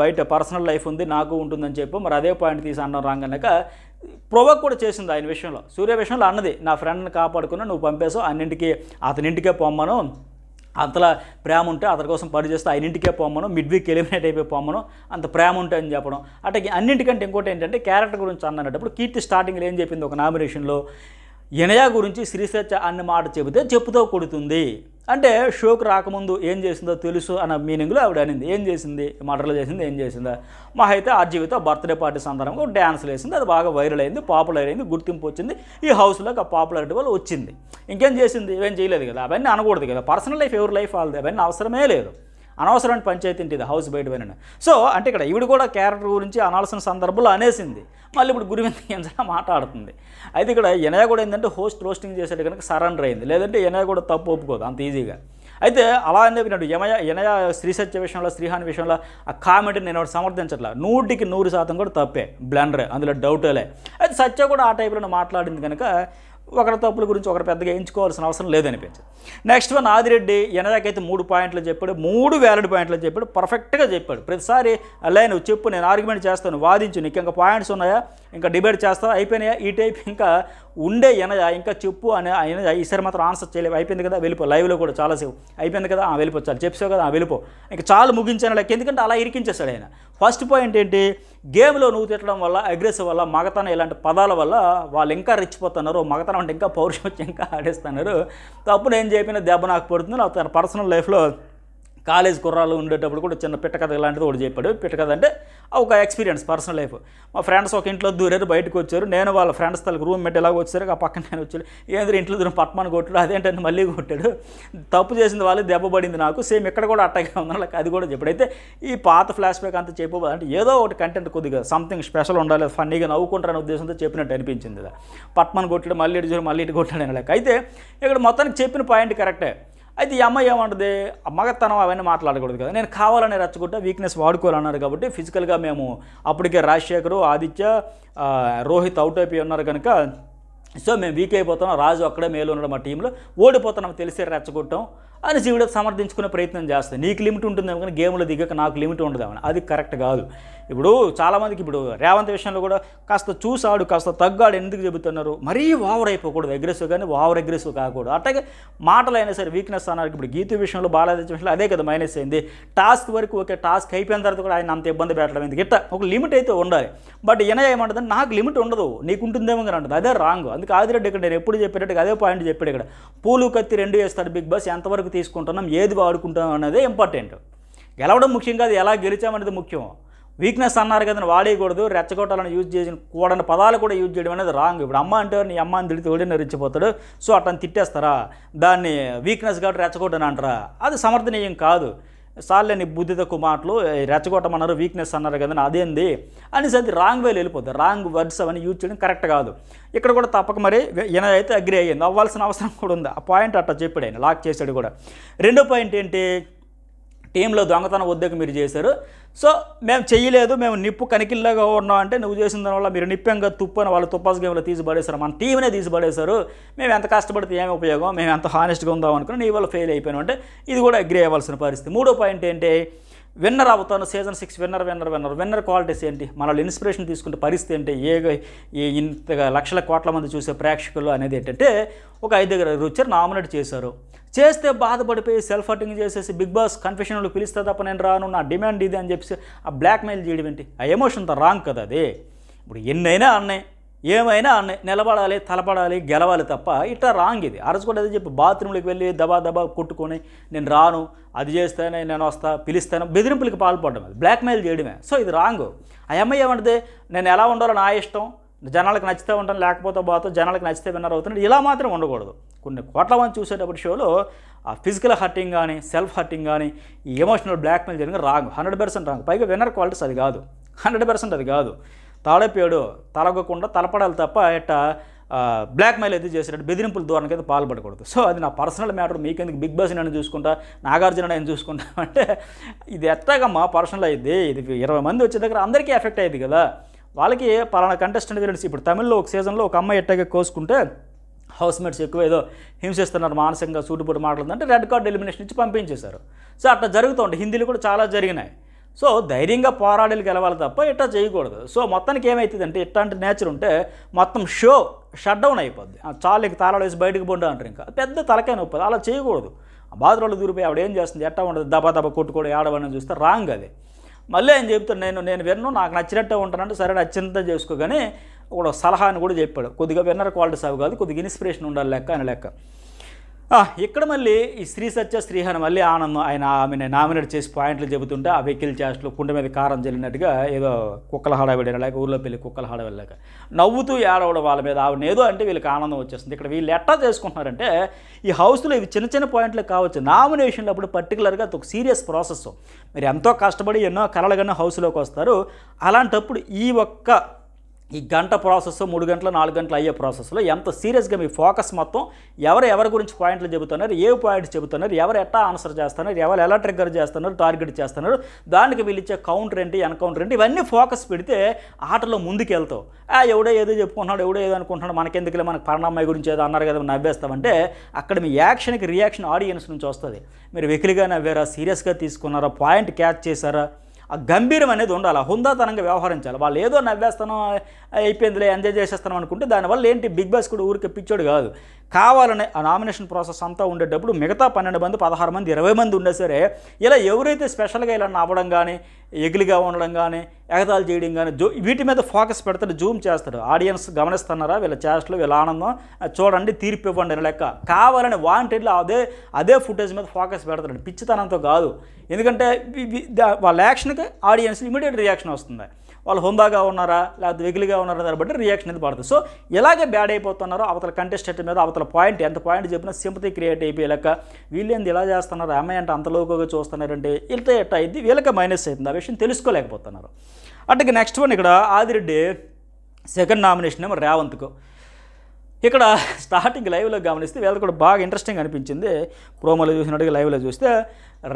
A: బయట పర్సనల్ లైఫ్ ఉంది నాకు ఉంటుందని చెప్పి మరి అదే పాయింట్ తీసి అన్న రాగానక ప్రొవక్ కూడా చేసింది ఆయన విషయంలో సూర్య విషయంలో అన్నది నా ఫ్రెండ్ని కాపాడుకున్నా నువ్వు పంపేసావు అన్నింటికి అతనింటికే పొమ్మను అంతలా ప్రేమ ఉంటే అతని కోసం పనిచేస్తే ఆయన ఇంటికే పోమను మిడ్ వీక్ ఎలిమినేట్ అయిపోయి పోమను అంత ప్రేమ ఉంటే అని చెప్పడం అట్లా అన్నింటికంటే ఇంకోటి ఏంటంటే క్యారెక్టర్ గురించి అన్నప్పుడు కీర్తి స్టార్టింగ్లో ఏం చెప్పింది ఒక నామినేషన్లో ఎనయ గురించి సత్య అన్న మాట చెబితే చెప్పుతో కొడుతుంది అంటే షోకు రాకముందు ఏం చేసిందో తెలుసు అన్న మీనింగ్లో ఆవిడ అనింది ఏం చేసింది మటర్లు చేసింది ఏం చేసిందా మా అయితే ఆర్జీవితో బర్త్డే పార్టీ సందర్భంగా డ్యాన్స్ వేసింది అది బాగా వైరల్ అయింది పాపులర్ అయింది గుర్తింపు వచ్చింది ఈ హౌస్లోకి ఆ పాపులారిటీ వల్ల వచ్చింది ఇంకేం చేసింది ఏం చేయలేదు కదా అవన్నీ అనకూడదు కదా పర్సనల్ లైఫ్ ఎవరి లైఫ్ వాళ్ళది అవన్నీ అవసరమే లేదు అనవసరమైన పంచాయతీ ఇంటిది హౌస్ బయట పోయిన సో అంటే ఇక్కడ ఈవిడ కూడా క్యారెక్టర్ గురించి అనాల్సిన సందర్భంలో అనేసింది మళ్ళీ ఇప్పుడు గురువింద మాట్లాడుతుంది అయితే ఇక్కడ ఎనయా కూడా ఏంటంటే హోస్ట్ రోస్టింగ్ చేశాడు కనుక సరెండర్ అయింది లేదంటే ఎనయా కూడా తప్పు ఒప్పుకోదు అంత ఈజీగా అయితే అలా అని చెప్పినట్టు ఎమయ ఎనయ శ్రీసత్య విషయంలో శ్రీహాని విషయంలో ఆ కామెంట్ నేను ఒకటి సమర్థించట్లా నూటికి నూరు శాతం కూడా తప్పే బ్లండరే అందులో డౌటేలే అయితే సత్య కూడా ఆ టైప్లో మాట్లాడింది కనుక ఒకరి తప్పుల గురించి ఒకరు పెద్దగా ఎంచుకోవాల్సిన అవసరం లేదనిపించింది నెక్స్ట్ వన్ ఆదిరెడ్డి ఎనయాకైతే మూడు పాయింట్లు చెప్పాడు మూడు వ్యాలిడ్ పాయింట్లు చెప్పాడు పర్ఫెక్ట్గా చెప్పాడు ప్రతిసారి అలా నువ్వు చెప్పు నేను ఆర్గ్యుమెంట్ చేస్తాను వాదించు నీకు ఇంకా పాయింట్స్ ఉన్నాయా ఇంకా డిబేట్ చేస్తా అయిపోయినాయా ఈ టైప్ ఇంకా ఉండే ఎనయా ఇంకా చెప్పు అని ఆయన ఈసారి మాత్రం ఆన్సర్ చేయలేవు అయిపోయింది కదా వెళ్ళిపో లైవ్లో కూడా చాలాసేపు అయిపోయింది కదా ఆ చాలు చెప్పావు కదా వెళ్ళిపో ఇంకా చాలా ముగించాను లెక్క ఎందుకంటే అలా ఇరికించేస్తాడు ఆయన ఫస్ట్ పాయింట్ ఏంటి గేమ్లో నువ్వు తిట్టడం వల్ల అగ్రెసివ్ వల్ల మగతనం ఇలాంటి పదాల వల్ల వాళ్ళు ఇంకా రెచ్చిపోతున్నారు మగతనం అంటే ఇంకా పౌరుషం వచ్చి ఇంకా ఆడేస్తున్నారు తప్పు నేను చెప్పిన దెబ్బ నాకు పడుతుంది తన పర్సనల్ లైఫ్లో కాలేజ్ కుర్రాలు ఉండేటప్పుడు కూడా చిన్న పిట్టకథ ఇలాంటిది ఒకటి చెప్పాడు పిట్టకథ అంటే ఒక ఎక్స్పీరియన్స్ పర్సనల్ లైఫ్ మా ఫ్రెండ్స్ ఒక ఇంట్లో దూరారు బయటకు వచ్చారు నేను వాళ్ళ ఫ్రెండ్స్ తలకి రూమ్ మెట్ ఎలాగో వచ్చారు ఆ పక్కన నేను వచ్చాడు ఏంద్ర ఇంట్లో దూరం పట్మాను కొట్టాడు అదేంటంటే మళ్ళీ కొట్టాడు తప్పు చేసింది వాళ్ళు దెబ్బ పడింది నాకు సేమ్ ఇక్కడ కూడా అట్టగా ఉన్న వాళ్ళకి అది కూడా ఎప్పుడైతే ఈ పాత ఫ్లాష్ బ్యాక్ అంతా చెప్పబోదు అంటే ఏదో ఒకటి కంటెంట్ కొద్దిగా సంథింగ్ స్పెషల్ ఉండాలి ఫన్నీగా నవ్వుకుంటారనే ఉద్దేశంతో చెప్పినట్టు అనిపించింది పట్మన్ కొట్టాడు మళ్ళీ ఇటు చూడు మళ్ళీ ఇటు కొట్టాడు అనే అయితే ఇక్కడ మొత్తానికి చెప్పిన పాయింట్ కరెక్టే అయితే ఈ అమ్మాయి ఏమంటుంది మగతనం అవన్నీ మాట్లాడకూడదు కదా నేను కావాలని రెచ్చగొట్టే వీక్నెస్ వాడుకోవాలన్నారు కాబట్టి ఫిజికల్గా మేము అప్పటికే రాజశేఖరు ఆదిత్య రోహిత్ అవుట్ అయిపోయి ఉన్నారు కనుక సో మేము వీక్ అయిపోతున్నాం రాజు అక్కడే మేలు ఉన్నాడు మా టీంలో ఓడిపోతున్నాం తెలిసి రెచ్చగొట్టాం అని శివుడు సమర్థించుకునే ప్రయత్నం చేస్తాడు నీకు లిమిట్ ఉంటుందేమో కానీ గేమ్లో దిగక నాకు లిమిట్ ఉండదేమని అది కరెక్ట్ కాదు ఇప్పుడు చాలామందికి ఇప్పుడు రేవంత్ విషయంలో కూడా కాస్త చూసాడు కాస్త తగ్గాడు ఎందుకు చెబుతున్నారు మరీ ఓవర్ అయిపోకూడదు అగ్రెసివ్ కానీ ఓవర్ అగ్రెసివ్ కాకూడదు అట్లాగే అయినా సరే వీక్నెస్ అన్నారు ఇప్పుడు గీత విషయంలో బాలాజీ విషయంలో అదే కదా మైనస్ అయింది టాస్క్ వరకు ఓకే టాస్క్ అయిపోయిన తర్వాత కూడా ఆయన అంత ఇబ్బంది పెట్టడం ఎందుకు ఇట్లా ఒక లిమిట్ అయితే ఉండాలి బట్ ఈయన ఏమంటుంది నాకు లిమిట్ ఉండదు నీకు ఉంటుందేమో కానీ అంటుంది అదే రాంగ్ అందుకే ఆదిరెడ్డి ఇక్కడ నేను ఎప్పుడు చెప్పేటట్టుగా అదే పాయింట్ చెప్పాడు ఇక్కడ పూలు కత్తి రెండు వేస్తాడు బిగ్ బాస్ ఎంతవరకు పరిగణలోకి తీసుకుంటున్నాం ఏది వాడుకుంటున్నాం అనేది ఇంపార్టెంట్ గెలవడం ముఖ్యం కాదు ఎలా గెలిచామనేది ముఖ్యం వీక్నెస్ అన్నారు కదా వాడేయకూడదు రెచ్చగొట్టాలని యూజ్ చేసిన కూడని పదాలు కూడా యూజ్ చేయడం అనేది రాంగ్ ఇప్పుడు అమ్మ అంటే నీ అమ్మ అని తిడితే ఓడి రెచ్చిపోతాడు సో అట్టని తిట్టేస్తారా దాన్ని వీక్నెస్ కాబట్టి రెచ్చగొట్టని అంటారా అది సమర్థనీయం కాదు సార్లేని బుద్ధిత కుమార్లు రెచ్చగొట్టమన్నారు వీక్నెస్ అన్నారు కదండి అదేంది అని అది రాంగ్ వేలు వెళ్ళిపోద్ది రాంగ్ వర్డ్స్ అవన్నీ యూజ్ చేయడం కరెక్ట్ కాదు ఇక్కడ కూడా తప్పక మరి అయితే అగ్రి అయ్యింది అవ్వాల్సిన అవసరం కూడా ఉంది ఆ పాయింట్ అట్లా చెప్పాడు ఆయన లాక్ చేశాడు కూడా రెండో పాయింట్ ఏంటి టీంలో దొంగతనం వద్దకు మీరు చేశారు సో మేము చేయలేదు మేము నిప్పు కనికిల్లాగా ఉన్నాం అంటే నువ్వు చేసిన దానివల్ల మీరు నిప్పంగా తుప్పు అని వాళ్ళు తుప్పాస్ గేమ్లో తీసి పడేశారు మన టీమ్నే తీసి పడేశారు మేము ఎంత కష్టపడితే ఏమి ఉపయోగం మేము ఎంత హానెస్ట్గా ఉందాం అనుకుని నీ వల్ల ఫెయిల్ అయిపోయాను అంటే ఇది కూడా అగ్రి అవ్వాల్సిన పరిస్థితి మూడో పాయింట్ ఏంటి విన్నర్ అవుతాను season six winner winner winner winner qualities ఏంటి మనల్ని ఇన్స్పిరేషన్ తీసుకుంటే పరిస్థితి ఏంటి ఏ ఇంతగా లక్షల కోట్ల మంది చూసే ప్రేక్షకులు అనేది ఏంటంటే ఒక ఐదుగురు వచ్చారు నామినేట్ చేశారు చేస్తే బాధపడిపోయి సెల్ఫ్ అటింగ్ చేసేసి బిగ్ బాస్ కన్ఫెషన్లు పిలిస్తే తప్ప నేను రాను నా డిమాండ్ ఇది అని చెప్పేసి ఆ బ్లాక్మెయిల్ చేయడం ఏంటి ఆ ఎమోషన్తో రాంగ్ కదా అది ఇప్పుడు ఎన్నైనా అన్నాయి ఏమైనా నిలబడాలి తలపడాలి గెలవాలి తప్ప ఇట్లా రాంగ్ ఇది అరచుకుంటే అదే చెప్పి బాత్రూంలోకి వెళ్ళి దబా దబా కొట్టుకొని నేను రాను అది చేస్తేనే నేను వస్తా పిలుస్తాను బెదిరింపులకి పాల్పడడం అది బ్లాక్మెయిల్ చేయడమే సో ఇది రాంగ్ ఆ అమ్మాయి ఏమంటుంది నేను ఎలా ఉండాలో నా ఇష్టం జనాలకు నచ్చితే ఉంటాను లేకపోతే బాతో జనాలకు నచ్చితే విన్నర్ అవుతున్నాడు ఇలా మాత్రం ఉండకూడదు కొన్ని కోట్ల మంది చూసేటప్పుడు షోలో ఆ ఫిజికల్ హర్టింగ్ కానీ సెల్ఫ్ హర్టింగ్ కానీ ఈ ఎమోషనల్ బ్లాక్మెయిల్ చేయడం రాంగ్ హండ్రెడ్ పర్సెంట్ రాంగ్ పైగా విన్నర్ క్వాలిటీస్ అది కాదు హండ్రెడ్ పర్సెంట్ అది కాదు తాళపేడు తలగకుండా తలపడాలి తప్ప ఎట్ట బ్లాక్మెయిల్ అయితే చేసినట్టు బెదిరింపుల ధోరణికి అయితే పాల్పడకూడదు సో అది నా పర్సనల్ మ్యాటర్ మీకెందుకు బిగ్ బాస్ నేను చూసుకుంటా నాగార్జున నేను చూసుకుంటా *laughs* అంటే ఇది ఎట్టాగమ్మా పర్సనల్ అయింది ఇది ఇరవై మంది వచ్చే దగ్గర అందరికీ ఎఫెక్ట్ అయ్యింది కదా వాళ్ళకి పలానా కంటెస్టెంట్ తెలిసి ఇప్పుడు తమిళ్లో ఒక సీజన్లో ఒక అమ్మాయి ఎట్టగా కోసుకుంటే హౌస్మేట్స్ ఎక్కువ ఏదో హింసిస్తున్నారు మానసికంగా సూటుపోటు మాట్లాడుతుంటే రెడ్ కార్డ్ ఎలిమినేషన్ ఇచ్చి పంపించేశారు సో అట్లా జరుగుతూ ఉంటాయి హిందీలు కూడా చాలా జరిగినాయి సో ధైర్యంగా పోరాడలు గెలవాలి తప్ప ఇట్టా చేయకూడదు సో మొత్తానికి ఏమవుతుందంటే ఇట్లాంటి నేచర్ ఉంటే మొత్తం షో షట్ డౌన్ అయిపోద్ది చాలు ఇంకా తాళాలు వేసి బయటకు పోండు అంటారు ఇంకా పెద్ద తలకాయ నొప్పది అలా చేయకూడదు బాత్రూంలో దూరిపోయి ఆవిడ ఏం చేస్తుంది ఎట్టా ఉండదు దబా దబా కొట్టుకోవడం ఏడవని చూస్తే రాంగ్ అది మళ్ళీ ఆయన చెప్తాను నేను నేను విన్ను నాకు నచ్చినట్టే ఉంటానంటే సరే నచ్చినట్టే చేసుకో కానీ ఒక సలహాని కూడా చెప్పాడు కొద్దిగా విన్నర్ క్వాలిటీస్ అవి కాదు కొద్దిగా ఇన్స్పిరేషన్ ఉండాలి లెక్క అని లెక్క ఇక్కడ మళ్ళీ ఈ శ్రీ సత్య శ్రీహరి మళ్ళీ ఆనందం ఆయన ఆమెను నామినేట్ చేసి పాయింట్లు చెబుతుంటే ఆ వెకిల్ చేస్ట్లో కుండ మీద కారం జరిగినట్టుగా ఏదో కుక్కల హడావిడిన లేక ఊర్లో పెళ్ళి కుక్కల వెళ్ళాక నవ్వుతూ ఏడవడం వాళ్ళ మీద ఆవిడ ఏదో అంటే వీళ్ళకి ఆనందం వచ్చేస్తుంది ఇక్కడ వీళ్ళు ఎట్టా చేసుకుంటున్నారంటే ఈ హౌస్లో ఇవి చిన్న చిన్న పాయింట్లు కావచ్చు నామినేషన్లు అప్పుడు పర్టికులర్గా ఒక సీరియస్ ప్రాసెస్ మీరు ఎంతో కష్టపడి ఎన్నో కలలుగానే హౌస్లోకి వస్తారు అలాంటప్పుడు ఈ ఒక్క ఈ గంట ప్రాసెస్ మూడు గంటలు నాలుగు గంటలు అయ్యే ప్రాసెస్లో ఎంత సీరియస్గా మీ ఫోకస్ మొత్తం ఎవరు ఎవరి గురించి పాయింట్లు చెబుతున్నారు ఏ పాయింట్స్ చెబుతున్నారు ఎవరు ఎట్లా ఆన్సర్ చేస్తున్నారు ఎవరు ఎలా ట్రిగ్గర్ చేస్తున్నారు టార్గెట్ చేస్తున్నారు దానికి వీళ్ళిచ్చే కౌంటర్ ఏంటి ఎన్కౌంటర్ ఏంటి ఇవన్నీ ఫోకస్ పెడితే ఆటలో ముందుకెళ్తావు ఎవడో ఏదో చెప్పుకుంటున్నాడు ఎవడో ఏదో అనుకుంటున్నాడు మనకెందుకులే మనకు పరణామాయి గురించి ఏదో అన్నారు కదా నవ్వేస్తామంటే అక్కడ మీ యాక్షన్కి రియాక్షన్ ఆడియన్స్ నుంచి వస్తుంది మీరు వెకిలిగా నవ్వారా సీరియస్గా తీసుకున్నారా పాయింట్ క్యాచ్ చేశారా ఆ గంభీరం అనేది ఉండాలి హుందాతనంగా వ్యవహరించాలి వాళ్ళు ఏదో నవ్వేస్తాను అయిపోయిందిలే ఎంజాయ్ చేసేస్తాను అనుకుంటే దానివల్ల ఏంటి బిగ్ బాస్ కూడా ఊరికే పిచ్చోడు కాదు కావాలనే ఆ నామినేషన్ ప్రాసెస్ అంతా ఉండేటప్పుడు మిగతా పన్నెండు మంది పదహారు మంది ఇరవై మంది ఉన్నా సరే ఇలా ఎవరైతే స్పెషల్గా ఇలా నవ్వడం కానీ ఎగిలిగా ఉండడం కానీ ఎగతాలు చేయడం కానీ జూ వీటి మీద ఫోకస్ పెడతాడు జూమ్ చేస్తాడు ఆడియన్స్ గమనిస్తున్నారా వీళ్ళ చేష్టలు వీళ్ళ ఆనందం చూడండి తీర్పు ఇవ్వండి లెక్క కావాలని వాంటెడ్లో అదే అదే ఫుటేజ్ మీద ఫోకస్ పెడతాడు పిచ్చితనంతో కాదు ఎందుకంటే వాళ్ళ యాక్షన్కి ఆడియన్స్ ఇమీడియట్ రియాక్షన్ వస్తుంది వాళ్ళు హోందాగా ఉన్నారా లేకపోతే వెగిలిగా ఉన్నారా దాన్ని బట్టి రియాక్షన్ అనేది పడుతుంది సో ఇలాగే బ్యాడ్ అయిపోతున్నారో అవతల కంటెస్టెంట్ మీద అవతల పాయింట్ ఎంత పాయింట్ చెప్పినా సింపతి క్రియేట్ అయిపోయి లెక్క వీళ్ళేంది ఇలా చేస్తున్నారు అమ్మాయి అంటే అంత లోకుగా చూస్తున్నారంటే ఇంత ఎట్ట అయింది వీళ్ళకి మైనస్ అవుతుంది ఆ విషయం తెలుసుకోలేకపోతున్నారు అట్లాగే నెక్స్ట్ వన్ ఇక్కడ ఆదిరెడ్డి సెకండ్ నామినేషన్ ఏమో రేవంత్కు ఇక్కడ స్టార్టింగ్ లైవ్లో గమనిస్తే వీళ్ళకి కూడా బాగా ఇంట్రెస్టింగ్ అనిపించింది ప్రోమోలో చూసినట్టుగా లైవ్లో చూస్తే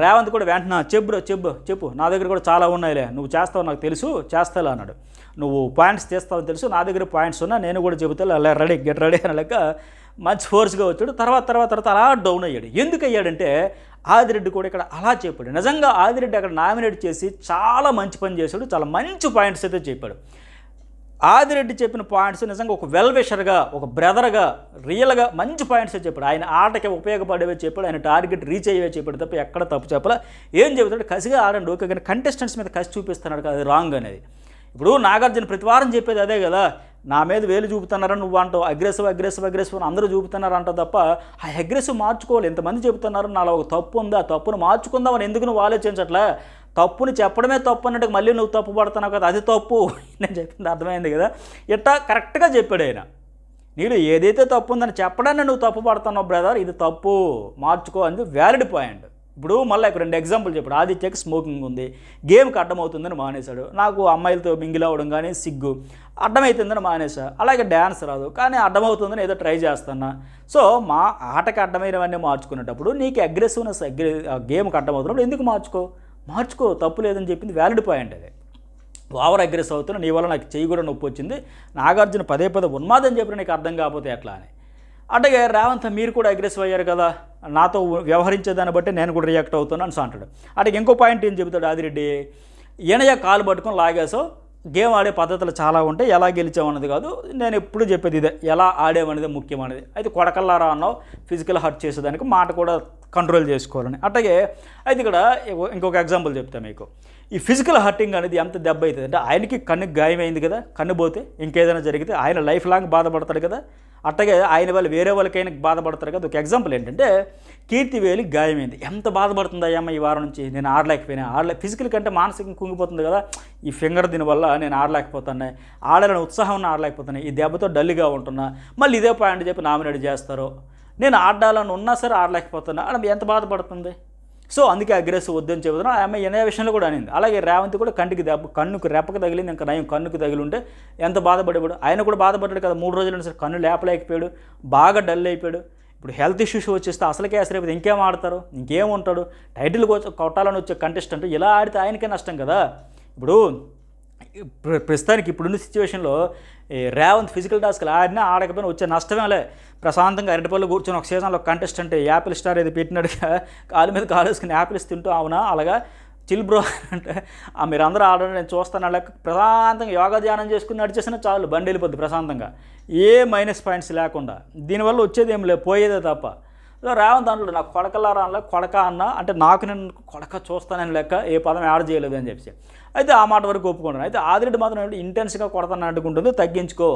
A: రేవంత్ కూడా వెంటనే చెప్పురో చెబ్బు చెప్పు నా దగ్గర కూడా చాలా ఉన్నాయిలే నువ్వు చేస్తావు నాకు తెలుసు చేస్తా అన్నాడు నువ్వు పాయింట్స్ తీస్తావని తెలుసు నా దగ్గర పాయింట్స్ ఉన్నా నేను కూడా చెబుతా అలా రెడీ గెట్ రెడీ అని లెక్క మంచి ఫోర్స్గా వచ్చాడు తర్వాత తర్వాత తర్వాత అలా డౌన్ అయ్యాడు ఎందుకు అయ్యాడంటే ఆదిరెడ్డి కూడా ఇక్కడ అలా చెప్పాడు నిజంగా ఆదిరెడ్డి అక్కడ నామినేట్ చేసి చాలా మంచి పని చేశాడు చాలా మంచి పాయింట్స్ అయితే చెప్పాడు ఆదిరెడ్డి చెప్పిన పాయింట్స్ నిజంగా ఒక వెల్విషర్గా ఒక బ్రదర్గా రియల్గా మంచి పాయింట్స్ చెప్పాడు ఆయన ఆటకి ఉపయోగపడేవే చెప్పాడు ఆయన టార్గెట్ రీచ్ అయ్యే చెప్పాడు తప్ప ఎక్కడ తప్పు చెప్పాల ఏం చెబుతాడు కసిగా ఆడండి ఓకే కానీ కంటెస్టెంట్స్ మీద కసి చూపిస్తున్నాడు అది రాంగ్ అనేది ఇప్పుడు నాగార్జున ప్రతి వారం చెప్పేది అదే కదా నా మీద వేలు చూపుతున్నారని నువ్వు అంటావు అగ్రెసివ్ అగ్రెసివ్ అగ్రెసివ్ అని అందరూ చూపుతున్నారంట తప్ప ఆ అగ్రెసివ్ మార్చుకోవాలి ఎంతమంది చెబుతున్నారు నాలో ఒక తప్పు ఉంది ఆ తప్పును మార్చుకుందామని ఎందుకు నువ్వు ఆలోచించట్లే తప్పుని చెప్పడమే తప్పు అన్నట్టు మళ్ళీ నువ్వు తప్పు పడుతున్నావు కదా అది తప్పు *laughs* నేను చెప్పింది అర్థమైంది కదా ఇట్టా కరెక్ట్గా చెప్పాడు ఆయన నీడు ఏదైతే తప్పు ఉందని చెప్పడాన్ని నువ్వు తప్పు పడుతున్నావు బ్రదర్ ఇది తప్పు మార్చుకో అనేది వ్యాలిడ్ పాయింట్ ఇప్పుడు మళ్ళీ ఇక్కడ రెండు ఎగ్జాంపుల్ చెప్పాడు ఆదిత్యకి స్మోకింగ్ ఉంది గేమ్కి అడ్డమవుతుందని మానేశాడు నాకు అమ్మాయిలతో మింగిల్ అవ్వడం కానీ సిగ్గు అడ్డమవుతుందని మానేశా అలాగే డ్యాన్స్ రాదు కానీ అడ్డమవుతుందని ఏదో ట్రై చేస్తున్నా సో మా ఆటకి అడ్డమైనవన్నీ మార్చుకునేటప్పుడు నీకు అగ్రెసివ్నెస్ అగ్రె గేమ్కి అడ్డమవుతున్నప్పుడు ఎందుకు మార్చుకో మార్చుకో తప్పు లేదని చెప్పింది వ్యాలిడ్ పాయింట్ అది ఓవర్ అగ్రెస్ అవుతున్న నీ వల్ల నాకు చేయి కూడా నొప్పి వచ్చింది నాగార్జున పదే పదే ఉన్మాదని చెప్పిన నీకు అర్థం కాకపోతే ఎట్లా అని అట్లాగే రేవంత్ మీరు కూడా అగ్రెసివ్ అయ్యారు కదా నాతో వ్యవహరించేదాన్ని బట్టి నేను కూడా రియాక్ట్ అవుతున్నాను అంటాడు అటు ఇంకో పాయింట్ ఏం చెబుతాడు ఆదిరెడ్డి ఈయనయ్య కాలు పట్టుకొని లాగేసో గేమ్ ఆడే పద్ధతులు చాలా ఉంటాయి ఎలా గెలిచామన్నది కాదు నేను ఎప్పుడు చెప్పేది ఇదే ఎలా ఆడేమనేది ముఖ్యమైనది అయితే కొడకల్లారా అన్నావు ఫిజికల్ హర్ట్ చేసేదానికి మాట కూడా కంట్రోల్ చేసుకోవాలని అట్లాగే అయితే ఇక్కడ ఇంకొక ఎగ్జాంపుల్ చెప్తాను మీకు ఈ ఫిజికల్ హర్టింగ్ అనేది ఎంత దెబ్బ అవుతుంది అంటే ఆయనకి కన్ను గాయమైంది కదా కన్ను పోతే ఇంకేదైనా జరిగితే ఆయన లైఫ్ లాంగ్ బాధపడతాడు కదా అట్లాగే ఆయన వాళ్ళు వేరే వాళ్ళకైనా బాధపడతారు కదా ఒక ఎగ్జాంపుల్ ఏంటంటే కీర్తివేలి గాయమైంది ఎంత బాధపడుతుంది అయ్యమ్మ ఈ వారం నుంచి నేను ఆడలేకపోయినా ఆడలే ఫిజికల్ కంటే మానసికంగా కుంగిపోతుంది కదా ఈ ఫింగర్ దీనివల్ల నేను ఆడలేకపోతాను ఆడాలని ఉత్సాహం ఆడలేకపోతున్నాయి ఈ దెబ్బతో డల్గా ఉంటున్నా మళ్ళీ ఇదే పాయింట్ చెప్పి నామినేట్ చేస్తారు నేను ఆడాలని ఉన్నా సరే ఆడలేకపోతున్నా ఆడ ఎంత బాధపడుతుంది సో అందుకే అగ్రెసివ్ వద్దని చెబుతున్నాను ఆమె ఎనే విషయంలో కూడా అనింది అలాగే రేవంత్ కూడా కంటికి దెబ్బ కన్నుకు రెప్పకి తగిలింది ఇంకా నయం కన్నుకు తగిలి ఉంటే ఎంత బాధపడేవాడు ఆయన కూడా బాధపడ్డాడు కదా మూడు రోజులు సరే కన్ను లేపలేకపోయాడు బాగా డల్ అయిపోయాడు ఇప్పుడు హెల్త్ ఇష్యూస్ వచ్చేస్తే అసలుకే అసలు ఇంకేం ఆడతారు ఇంకేం ఉంటాడు టైటిల్ కొట్టాలని వచ్చే కంటెస్టెంట్ ఇలా ఆడితే ఆయనకే నష్టం కదా ఇప్పుడు ప్రస్తుతానికి ఇప్పుడున్న సిచ్యువేషన్లో రేవంత్ ఫిజికల్ టాస్క్లు ఆడినా ఆడకపోయినా వచ్చే నష్టమే లే ప్రశాంతంగా అరటిపళ్ళు కూర్చొని ఒక సీజన్లో కంటెస్టెంట్ యాపిల్ స్టార్ ఏది పెట్టినట్టుగా కాలు మీద కాలు వేసుకుని యాపిల్స్ తింటూ అవునా అలాగా చిల్ బ్రో అంటే ఆ మీరందరూ ఆల్రెడీ నేను చూస్తాను అలా ప్రశాంతంగా యోగా ధ్యానం చేసుకుని నడిచేసినా చాలు బండి వెళ్ళిపోద్ది ప్రశాంతంగా ఏ మైనస్ పాయింట్స్ లేకుండా దీనివల్ల వచ్చేది ఏం లేదు పోయేదే తప్ప ఇలా రావని దాంట్లో నాకు కొడకల్లారా కొడక అన్న అంటే నాకు నేను కొడక చూస్తానని లెక్క ఏ పదం యాడ్ చేయలేదు అని చెప్పి అయితే ఆ మాట వరకు ఒప్పుకుంటున్నాను అయితే ఆదిరెడ్డి మాత్రం ఏంటంటే ఇంటెన్స్గా కొడతాను అడ్డుకుంటుంది తగ్గించుకో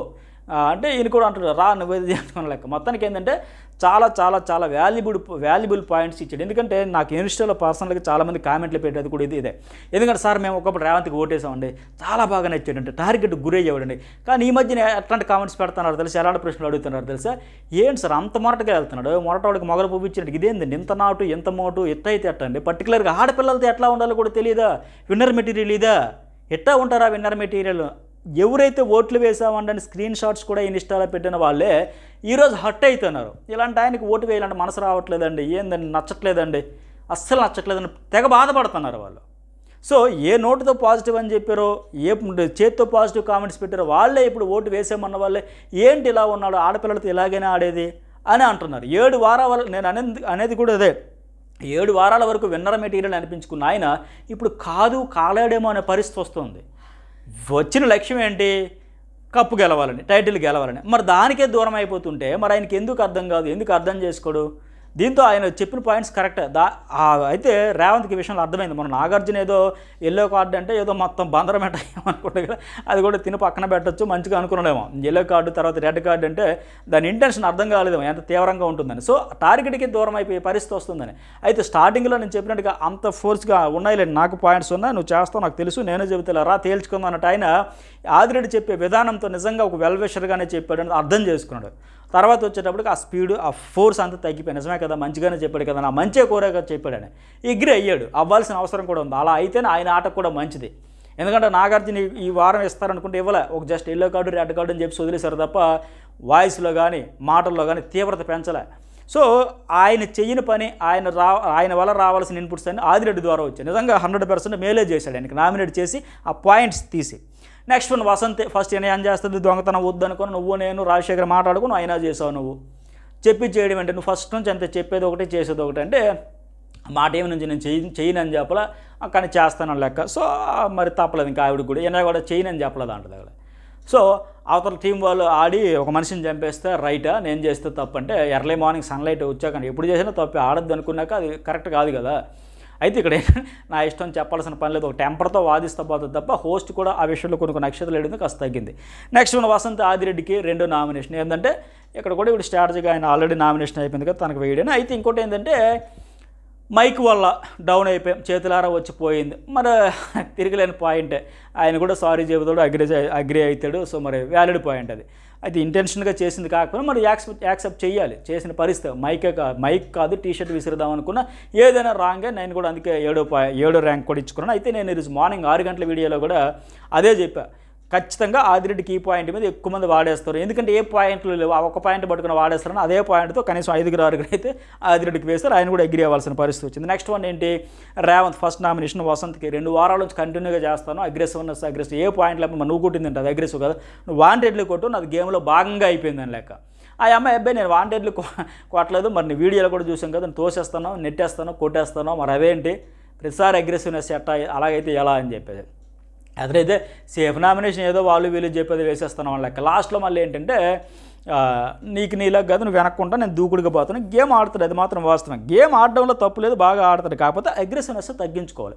A: అంటే ఈయన కూడా అంటాడు రా నువ్వేది చేస్తాను లెక్క మొత్తానికి ఏంటంటే చాలా చాలా చాలా వాల్యుబుల్ వాల్యుబుల్ పాయింట్స్ ఇచ్చాడు ఎందుకంటే నాకు ఇన్స్టాలో పర్సనల్గా చాలామంది కామెంట్లు పెట్టేది కూడా ఇది ఇదే ఎందుకంటే సార్ మేము ఒకప్పుడు రేవంత్కి ఓటేసామండి చాలా బాగా నచ్చాడంటే టార్గెట్ గురే చేయడండి కానీ ఈ మధ్యన ఎట్లాంటి కామెంట్స్ పెడుతున్నారు తెలుసా ఎలాంటి ప్రశ్నలు అడుగుతున్నారు తెలుసా ఏంటి సార్ అంత మొరటగా వెళ్తున్నాడు మొరటవాడికి మొగలు పువ్విచ్చినట్టు ఇదేంది ఇంత నాటు ఇంత మోటు ఎత్త అయితే ఎట్ట అండి పర్టికులర్గా ఆడపిల్లలతో ఎట్లా ఉండాలో కూడా తెలియదా విన్నర్ మెటీరియల్ ఇదా ఎట్టా ఉంటారా విన్నర్ మెటీరియల్ ఎవరైతే ఓట్లు వేసామంటే స్క్రీన్ షాట్స్ కూడా ఇన్స్టాలో పెట్టిన వాళ్ళే ఈరోజు హట్ అవుతున్నారు ఇలాంటి ఆయనకి ఓటు వేయాలంటే మనసు రావట్లేదండి ఏందండి నచ్చట్లేదండి అస్సలు నచ్చట్లేదండి తెగ బాధపడుతున్నారు వాళ్ళు సో ఏ నోటుతో పాజిటివ్ అని చెప్పారో ఏ చేత్తో పాజిటివ్ కామెంట్స్ పెట్టారో వాళ్ళే ఇప్పుడు ఓటు వేసామన్న వాళ్ళే ఏంటి ఇలా ఉన్నాడు ఆడపిల్లలతో ఇలాగైనా ఆడేది అని అంటున్నారు ఏడు వారాల నేను అనేది అనేది కూడా అదే ఏడు వారాల వరకు విన్నర మెటీరియల్ అనిపించుకున్న ఆయన ఇప్పుడు కాదు కాలేడేమో అనే పరిస్థితి వస్తుంది వచ్చిన లక్ష్యం ఏంటి కప్పు గెలవాలని టైటిల్ గెలవాలని మరి దానికే దూరం అయిపోతుంటే మరి ఆయనకి ఎందుకు అర్థం కాదు ఎందుకు అర్థం చేసుకోడు దీంతో ఆయన చెప్పిన పాయింట్స్ కరెక్ట్ దా అయితే రేవంత్కి విషయంలో అర్థమైంది మన నాగార్జున ఏదో ఎల్లో కార్డు అంటే ఏదో మొత్తం బందరం అనుకుంటే కదా అది కూడా తిని పక్కన పెట్టచ్చు మంచిగా అనుకున్నాడేమో ఎల్లో కార్డు తర్వాత రెడ్ కార్డు అంటే దాని ఇంటెన్షన్ అర్థం కాలేదేమో ఎంత తీవ్రంగా ఉంటుందని సో టార్గెట్కి దూరం అయిపోయే పరిస్థితి వస్తుందని అయితే స్టార్టింగ్లో నేను చెప్పినట్టుగా అంత ఫోర్స్గా ఉన్నాయి ఉన్నాయిలే నాకు పాయింట్స్ ఉన్నాయి నువ్వు చేస్తావు నాకు తెలుసు నేనే చెబుతా రా తేల్చుకుందాం అన్నట్టు ఆయన ఆదిరెడ్డి చెప్పే విధానంతో నిజంగా ఒక వెల్వేషర్గానే చెప్పాడని అర్థం చేసుకున్నాడు తర్వాత వచ్చేటప్పటికి ఆ స్పీడ్ ఆ ఫోర్స్ అంతా తగ్గిపోయి నిజమే కదా మంచిగానే చెప్పాడు కదా నా మంచే కోరేగా చెప్పాడని ఎగ్రి అయ్యాడు అవ్వాల్సిన అవసరం కూడా ఉంది అలా అయితేనే ఆయన ఆట కూడా మంచిది ఎందుకంటే నాగార్జున ఈ వారం ఇస్తారనుకుంటే ఇవ్వలే ఒక just yellow card red card అని చెప్పి వదిలేశారు తప్ప వాయిస్లో కానీ మాటల్లో కానీ తీవ్రత పెంచలే సో ఆయన చెయ్యని పని ఆయన రా ఆయన వల్ల రావాల్సిన ఇన్పుట్స్ అన్ని ఆదిరెడ్డి ద్వారా వచ్చాయి నిజంగా హండ్రెడ్ పర్సెంట్ మేలే చేశాడు ఆయనకి నామినేట్ చేసి ఆ పాయింట్స్ తీసి నెక్స్ట్ వన్ వసంతే ఫస్ట్ ఏం చేస్తుంది దొంగతనం వద్దనుకొని నువ్వు నేను రాజశేఖర్ మాట్లాడుకుని అయినా చేసావు నువ్వు చెప్పి చేయడం అంటే నువ్వు ఫస్ట్ నుంచి అంత చెప్పేది ఒకటి చేసేది ఒకటి అంటే మాట ఏమి నుంచి నేను చేయి చేయను అని చెప్పలా కానీ చేస్తాను లెక్క సో మరి తప్పలేదు ఇంకా ఆవిడ కూడా ఈయన కూడా చేయను అని చెప్పలేదు అంట అక్కడ సో అవతల టీం వాళ్ళు ఆడి ఒక మనిషిని చంపేస్తే రైటా నేను చేస్తే తప్పంటే ఎర్లీ మార్నింగ్ సన్లైట్ వచ్చాక ఎప్పుడు చేసినా తప్పి ఆడద్దు అనుకున్నాక అది కరెక్ట్ కాదు కదా అయితే ఇక్కడ నా ఇష్టం చెప్పాల్సిన పని లేదు ఒక టెంపర్తో వాదిస్తా పోతుంది తప్ప హోస్ట్ కూడా ఆ విషయంలో కొన్ని కొన్ని నక్షత్రాలు వేయడం కాస్త తగ్గింది నెక్స్ట్ మన వసంత ఆదిరెడ్డికి రెండో నామినేషన్ ఏంటంటే ఇక్కడ కూడా ఇప్పుడు స్ట్రాటజీగా ఆయన ఆల్రెడీ నామినేషన్ అయిపోయింది కదా తనకు వేయడం అయితే ఇంకోటి ఏంటంటే మైక్ వల్ల డౌన్ అయిపోయాం చేతులారా వచ్చిపోయింది మరి తిరగలేని పాయింటే ఆయన కూడా సారీ చెబుతాడు అగ్రి అగ్రి అవుతాడు సో మరి వ్యాలిడ్ పాయింట్ అది అయితే ఇంటెన్షన్గా చేసింది కాకపోయినా మనం యాక్సెప్ట్ యాక్సెప్ట్ చేయాలి చేసిన పరిస్థితి మైకే మైక్ కాదు టీ షర్ట్ విసిరిదాం అనుకున్నా ఏదైనా రాంగే నేను కూడా అందుకే ఏడో ఏడో ర్యాంక్ కూడా ఇచ్చుకున్నాను అయితే నేను ఈరోజు మార్నింగ్ ఆరు గంటల వీడియోలో కూడా అదే చెప్పాను ఖచ్చితంగా ఆదిరెడ్డికి ఈ పాయింట్ మీద ఎక్కువ మంది వాడేస్తారు ఎందుకంటే ఏ పాయింట్లు లేవు ఒక పాయింట్ పట్టుకుని వాడేస్తారని అదే పాయింట్తో కనీసం ఐదుగురు ఆరుగురు అయితే ఆదిరెడ్డికి వేస్తారు ఆయన కూడా అగ్రి అవ్వాల్సిన పరిస్థితి వచ్చింది నెక్స్ట్ వన్ ఏంటి రేవంత్ ఫస్ట్ నామినేషన్ వసంత్కి రెండు వారాల నుంచి కంటిన్యూగా చేస్తాను అగ్రెసివ్నెస్ అగ్రెసివ్ ఏ పాయింట్ లేకపోతే నువ్వు అంటే అది అగ్రెసివ్ కదా నువ్వు వాంటెడ్లు కొట్టు నాది గేమ్లో భాగంగా అయిపోయింది అని లెక్క ఆ అమ్మాయి అబ్బాయి నేను వాంటెడ్లు కొట్టలేదు మరి నీ వీడియోలు కూడా చూసాం కదా తోసేస్తాను నెట్టేస్తాను కొట్టేస్తాను మరి అవేంటి ప్రతిసారి అగ్రెసివ్నెస్ ఎట్టా అలాగైతే ఎలా అని చెప్పేది అదనైతే సేఫ్ నామినేషన్ ఏదో వాళ్ళు వీళ్ళు చెప్పేది వేసేస్తాను వాళ్ళ లెక్క లాస్ట్లో మళ్ళీ ఏంటంటే నీకు నీలా కాదు నువ్వు వెనక్కుంటా నేను దూకుడుగా పోతాను గేమ్ ఆడుతాడు అది మాత్రం వాస్తవం గేమ్ ఆడడంలో తప్పు లేదు బాగా ఆడతాడు కాకపోతే అగ్రెసివ్నెస్ తగ్గించుకోవాలి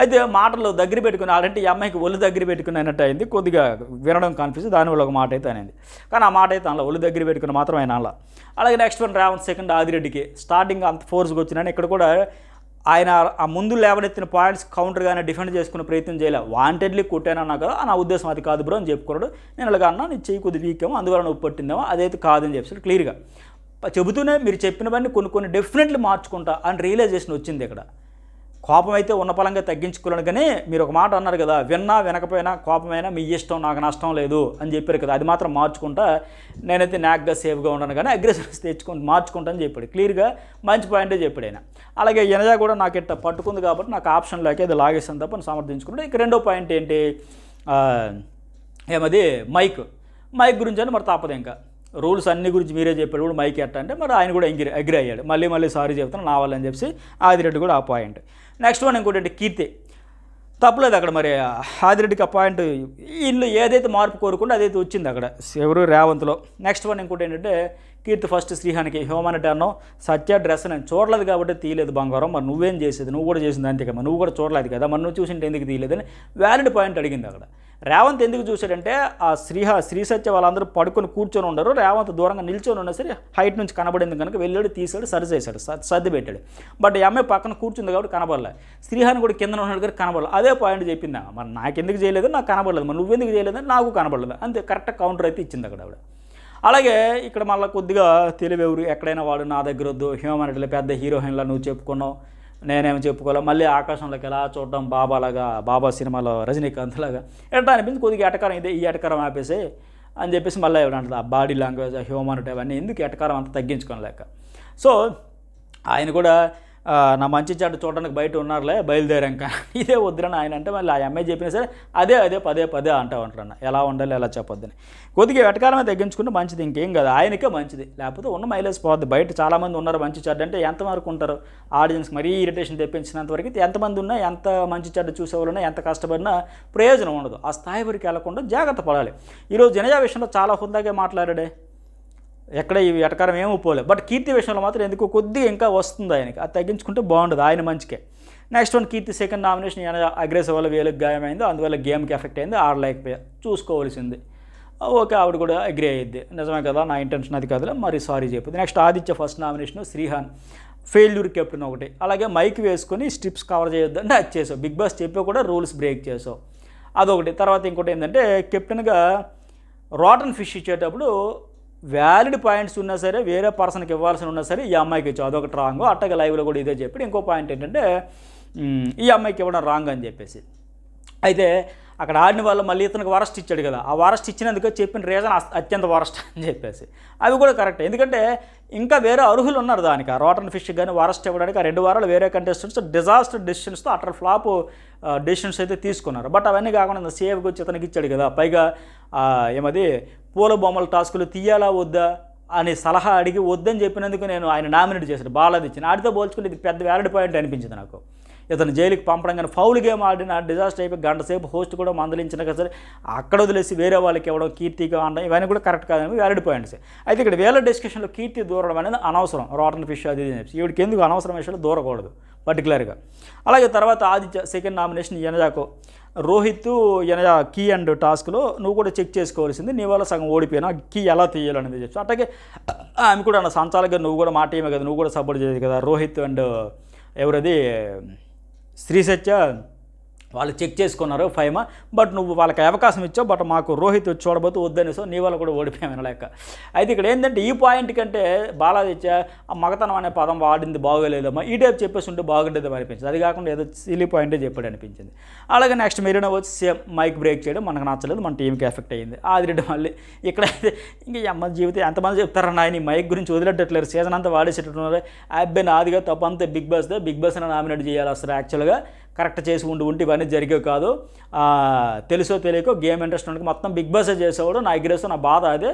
A: అయితే మాటలు దగ్గర పెట్టుకుని ఆడంటే ఈ అమ్మాయికి ఒళ్ళు దగ్గర పెట్టుకుని అన్నట్టు అయింది కొద్దిగా వినడం కనిపిస్తుంది దానివల్ల ఒక మాట అయితే అనేది కానీ ఆ మాట అయితే అలా ఒళ్ళు దగ్గర పెట్టుకుని మాత్రం ఆయన అలా అలాగే నెక్స్ట్ వన్ రావణ్ సెకండ్ ఆదిరెడ్డికి స్టార్టింగ్ అంత ఫోర్స్గా వచ్చినాను ఇక్కడ కూడా ఆయన ఆ ముందు లేవనెత్తిన పాయింట్స్ కౌంటర్గానే డిఫెండ్ చేసుకునే ప్రయత్నం చేయలే వాంటెడ్లీ కొట్టానన్నా కదా నా ఉద్దేశం అది కాదు బ్రో అని చెప్పుకున్నాడు నేను ఇలాగ అన్నా నేను చెయ్యి కొద్ది వీక్ ఏమో అందువల్ల నువ్వు పట్టిందేమో అదైతే కాదని చెప్పాడు క్లియర్గా చెబుతూనే మీరు చెప్పినవన్నీ కొన్ని కొన్ని డెఫినెట్లీ మార్చుకుంటా అని రియలైజేషన్ వచ్చింది ఇక్కడ కోపం అయితే ఉన్న పలంగా తగ్గించుకోలేను కానీ మీరు ఒక మాట అన్నారు కదా విన్నా వినకపోయినా కోపమైనా మీ ఇష్టం నాకు నష్టం లేదు అని చెప్పారు కదా అది మాత్రం మార్చుకుంటా నేనైతే నాగ్గా సేఫ్గా ఉన్నాను కానీ అగ్రెసివ్స్ *laughs* మార్చుకుంటా మార్చుకుంటాను చెప్పాడు క్లియర్గా మంచి పాయింటే చెప్పాడు ఆయన అలాగే ఎనజా కూడా నాకు ఇట్ట పట్టుకుంది కాబట్టి నాకు ఆప్షన్ లేక ఇది లాగేసాను తప్ప సమర్థించుకున్నాడు ఇక రెండో పాయింట్ ఏంటి ఏమది మైక్ మైక్ గురించి అని మరి తప్పదు ఇంకా రూల్స్ అన్ని గురించి మీరే చెప్పారు కూడా మైక్ ఎట్ట అంటే మరి ఆయన కూడా ఎంగిరి అగ్రి అయ్యాడు మళ్ళీ మళ్ళీ సారీ చెప్తాను నావాలని వాళ్ళని చెప్పి ఆదిరెడ్డి కూడా ఆ పాయింట్ నెక్స్ట్ వన్ ఇంకోటి కీర్తి తప్పలేదు అక్కడ మరి ఆదిరెడ్డికి అపాయింట్ ఇల్లు ఏదైతే మార్పు కోరుకుంటే అదైతే వచ్చింది అక్కడ ఎవరు రేవంత్లో నెక్స్ట్ వన్ ఇంకోటి ఏంటంటే కీర్తి ఫస్ట్ శ్రీహానికి అన్నో సత్య డ్రెస్ నేను చూడలేదు కాబట్టి తీయలేదు బంగారం మరి నువ్వేం చేసేది నువ్వు కూడా చేసింది అంతే కదా నువ్వు కూడా చూడలేదు కదా మరి నువ్వు చూసింటే ఎందుకు తీయలేదని వ్యాలిడ్ పాయింట్ అడిగింది అక్కడ రేవంత్ ఎందుకు చూశాడంటే ఆ శ్రీహ శ్రీసత్య వాళ్ళందరూ పడుకొని కూర్చొని ఉండరు రేవంత్ దూరంగా నిల్చొని ఉన్నా సరే హైట్ నుంచి కనబడింది కనుక వెళ్ళాడు తీసాడు సరి చేశాడు సర్ది పెట్టాడు బట్ ఈ అమ్మాయి పక్కన కూర్చుంది కాబట్టి కనబడలే శ్రీహాని కూడా కింద ఉన్నాడు కానీ కనబడలేదు అదే పాయింట్ చెప్పింది మరి నాకెందుకు చేయలేదు నాకు కనబడలేదు మరి నువ్వెందుకు చేయలేదు నాకు కనబడలేదు అంతే కరెక్ట్ కౌంటర్ అయితే ఇచ్చింది అక్కడ ఆవిడ అలాగే ఇక్కడ మళ్ళీ కొద్దిగా తెలివెవరు ఎక్కడైనా వాడు నా దగ్గర వద్దు హ్యూమానిటీలో పెద్ద హీరోహీన్లా నువ్వు చెప్పుకున్నావు నేనేమి చెప్పుకోవాలి మళ్ళీ ఆకాశంలోకి ఎలా చూడడం బాబాలాగా బాబా సినిమాలో రజనీకాంత్ లాగా ఎట్లా అనిపించింది కొద్దిగా ఎటకారం ఇదే ఈ ఎటకారం ఆపేసి అని చెప్పేసి మళ్ళీ ఎవరంటారు బాడీ లాంగ్వేజ్ హ్యూమానిటీ అవన్నీ ఎందుకు ఎటకారం అంత తగ్గించుకోలేక సో ఆయన కూడా నా మంచి చాటు చూడడానికి బయట ఉన్నారులే బయలుదేరాం కానీ *laughs* ఇదే వద్దురని ఆయన అంటే మళ్ళీ ఆ అమ్మాయి చెప్పినా సరే అదే అదే పదే పదే అంటా ఉంటారన్న ఎలా ఉండాలి ఎలా చెప్పొద్దని కొద్దిగా వెటకాలమే తగ్గించుకుంటే మంచిది ఇంకేం కాదు ఆయనకే మంచిది లేకపోతే ఉన్న మైలేజ్ పోద్ది బయట చాలామంది ఉన్నారు మంచి చెడ్డ అంటే ఎంతవరకు ఉంటారు ఆడియన్స్కి మరీ ఇరిటేషన్ తెప్పించినంత వరకు ఎంతమంది ఉన్నా ఎంత మంచి చాటు చూసేవాళ్ళు ఎంత కష్టపడినా ప్రయోజనం ఉండదు ఆ స్థాయి వరకు వెళ్లకుండా జాగ్రత్త పడాలి ఈరోజు జనజా విషయంలో చాలా హుందాగా మాట్లాడాడే ఎక్కడ ఈ వెటకారం ఏమి పోలే బట్ కీర్తి విషయంలో మాత్రం ఎందుకు కొద్దిగా ఇంకా వస్తుంది ఆయనకి అది తగ్గించుకుంటే బాగుండదు ఆయన మంచికే next one Keerthi second nomination ఏమైనా అగ్రెసివ్ వల్ల వేలకు గాయమైందో అందువల్ల గేమ్కి ఎఫెక్ట్ అయింది ఆడలేకపోయా చూసుకోవాల్సింది ఓకే ఆవిడ కూడా అగ్రీ అయ్యింది నిజమే కదా నా ఇంటెన్షన్ అది కదా మరి సారీ చెప్పింది next Aditya first nomination Shrihan failure captain ఒకటి అలాగే మైక్ వేసుకొని స్ట్రిప్స్ కవర్ చేయొద్దంటే అది చేసావు బిగ్ బాస్ చెప్పి కూడా రూల్స్ బ్రేక్ చేసావు అదొకటి తర్వాత ఇంకోటి ఏంటంటే కెప్టెన్గా రాటన్ ఫిష్ ఇచ్చేటప్పుడు వ్యాలిడ్ పాయింట్స్ ఉన్నా సరే వేరే పర్సన్కి ఇవ్వాల్సిన ఉన్నా సరే ఈ అమ్మాయికి ఇచ్చు అదొకటి రాంగ్ అట్టగా లైవ్లో కూడా ఇదే చెప్పి ఇంకో పాయింట్ ఏంటంటే ఈ అమ్మాయికి ఇవ్వడం రాంగ్ అని చెప్పేసి అయితే అక్కడ ఆడిన వాళ్ళు మళ్ళీ ఇతనికి వరస్ట్ ఇచ్చాడు కదా ఆ వరస్ట్ ఇచ్చినందుకు చెప్పిన రీజన్ అత్యంత వరస్ట్ అని చెప్పేసి అవి కూడా కరెక్ట్ ఎందుకంటే ఇంకా వేరే అర్హులు ఉన్నారు దానికి ఆ రోటన్ ఫిష్ కానీ వరస్ట్ ఇవ్వడానికి ఆ రెండు వారాలు వేరే కంటెస్టెంట్స్ డిజాస్టర్ డెసిషన్స్తో అటర్ ఫ్లాప్ డెసిషన్స్ అయితే తీసుకున్నారు బట్ అవన్నీ కాకుండా సేఫ్గా వచ్చి ఇతనికి ఇచ్చాడు కదా పైగా ఏమది పూల బొమ్మల టాస్కులు తీయాలా వద్దా అని సలహా అడిగి వద్దని చెప్పినందుకు నేను ఆయన నామినేట్ చేశాను బాలాది ఇచ్చిన ఆడితో పోల్చుకుంటే ఇది పెద్ద వ్యాలిడ్ పాయింట్ అనిపించింది నాకు ఇతను జైలుకి పంపడం కానీ ఫౌల్ గేమ్ ఆడిన డిజాస్టర్ అయిపోయి గంట సేపు హోస్ట్ కూడా మందలించిన సరే అక్కడ వదిలేసి వేరే వాళ్ళకి ఇవ్వడం కీర్తిగా అనడం ఇవన్నీ కూడా కరెక్ట్ కాదని వ్యాలిడ్ పాయింట్స్ అయితే ఇక్కడ వేల డిస్కషన్లో కీర్తి దూరడం అనేది అనవసరం రోటన్ ఫిష్ అది చెప్పి ఈవిడికి ఎందుకు అనవసరం విషయాలు దూరకూడదు పర్టికులర్గా అలాగే తర్వాత ఆదిత్య సెకండ్ నామినేషన్ ఎనజాకో రోహిత్ ఎనజా కీ అండ్ టాస్క్లో నువ్వు కూడా చెక్ చేసుకోవాల్సింది నీ వల్ల సగం ఓడిపోయినా కీ ఎలా తీయాలనేది చెప్పి అట్లాగే ఆమె కూడా అన్న సంచాలగా నువ్వు కూడా మాట ఏమే కదా నువ్వు కూడా సపోర్ట్ చేయదు కదా రోహిత్ అండ్ ఎవరది శ్రీ సత్య వాళ్ళు చెక్ చేసుకున్నారు మా బట్ నువ్వు వాళ్ళకి అవకాశం ఇచ్చావు బట్ మాకు రోహిత్ చూడబోతు వద్దనేసో నీ వాళ్ళు కూడా ఓడిపోయాం వినలేక అయితే ఇక్కడ ఏంటంటే ఈ పాయింట్ కంటే బాలాజీ మగతనం అనే పదం వాడింది బాగోలేదమ్మా ఈ టైప్ చెప్పేసి ఉంటే బాగుండేదో అనిపించింది అది కాకుండా ఏదో సిలీ పాయింటే చెప్పాడు అనిపించింది అలాగే నెక్స్ట్ మెరీనా వచ్చి సేమ్ మైక్ బ్రేక్ చేయడం మనకు నచ్చలేదు మన టీంకి ఎఫెక్ట్ అయ్యింది ఆదిరెడ్డి మళ్ళీ అయితే ఇంకా అమ్మ జీవితం ఎంతమంది చెప్తారన్న ఆయన మైక్ గురించి వదిలేటట్లేరు సీజన్ అంతా వాడేసేటట్టున్నారు అబ్బాయి నాదిగా తప్పంతా బిగ్ బాస్దే బిగ్ బాస్ అని నామినేట్ చేయాలి అసలు యాక్చువల్గా కరెక్ట్ చేసి ఉండి ఉంటే ఇవన్నీ జరిగేవి కాదు తెలుసో తెలియకో గేమ్ ఇండస్ట్రీ మొత్తం బిగ్ బాసే చేసేవాడు నా ఎగ్రెస్ నా బాధ అదే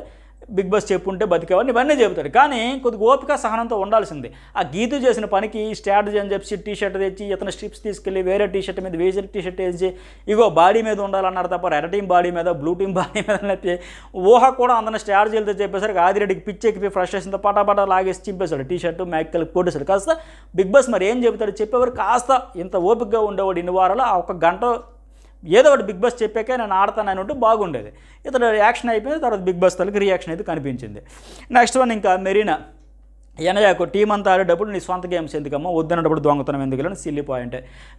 A: బిగ్ బాస్ ఉంటే బతికేవాడిని ఇవన్నీ చెబుతాడు కానీ కొద్దిగా ఓపిక సహనంతో ఉండాల్సింది ఆ గీతు చేసిన పనికి స్ట్రాటజీ అని చెప్పి టీ షర్ట్ తెచ్చి ఇతను స్ట్రిప్స్ తీసుకెళ్ళి వేరే టీ షర్ట్ మీద వేసిన టీ షర్ట్ వేసి ఇగో బాడీ మీద ఉండాలన్నారు తప్ప రెడ్ టీం బాడీ మీద బ్లూ టీం బాడీ మీద అయితే ఊహ కూడా అందన స్ట్రాటజీలతో చెప్పేసరికి ఆదిరెడ్డికి ఫ్రెష్ ఫ్రస్ట్రేషన్తో పటాపటా లాగేసి చింపేశాడు టీ షర్ట్ మ్యాక్కెళ్ళి కొట్టేశాడు కాస్త బిగ్ బాస్ మరి ఏం చెబుతాడు చెప్పేవారు కాస్త ఇంత ఓపికగా ఉండేవాడు ఇన్ని వారాలు ఒక గంట ఏదో ఒకటి బిగ్ బాస్ చెప్పాక నేను ఆడతాను ఉంటే బాగుండేది ఇతడు యాక్షన్ అయిపోయింది తర్వాత బిగ్ బాస్ తలకి రియాక్షన్ అయితే కనిపించింది నెక్స్ట్ వన్ ఇంకా మెరీనా ఎనయాకు టీం అంతా ఆడేటప్పుడు నీ సొంత గేమ్స్ ఎందుకమ్మా వద్దనేటప్పుడు దొంగతనం ఎందుకు silly point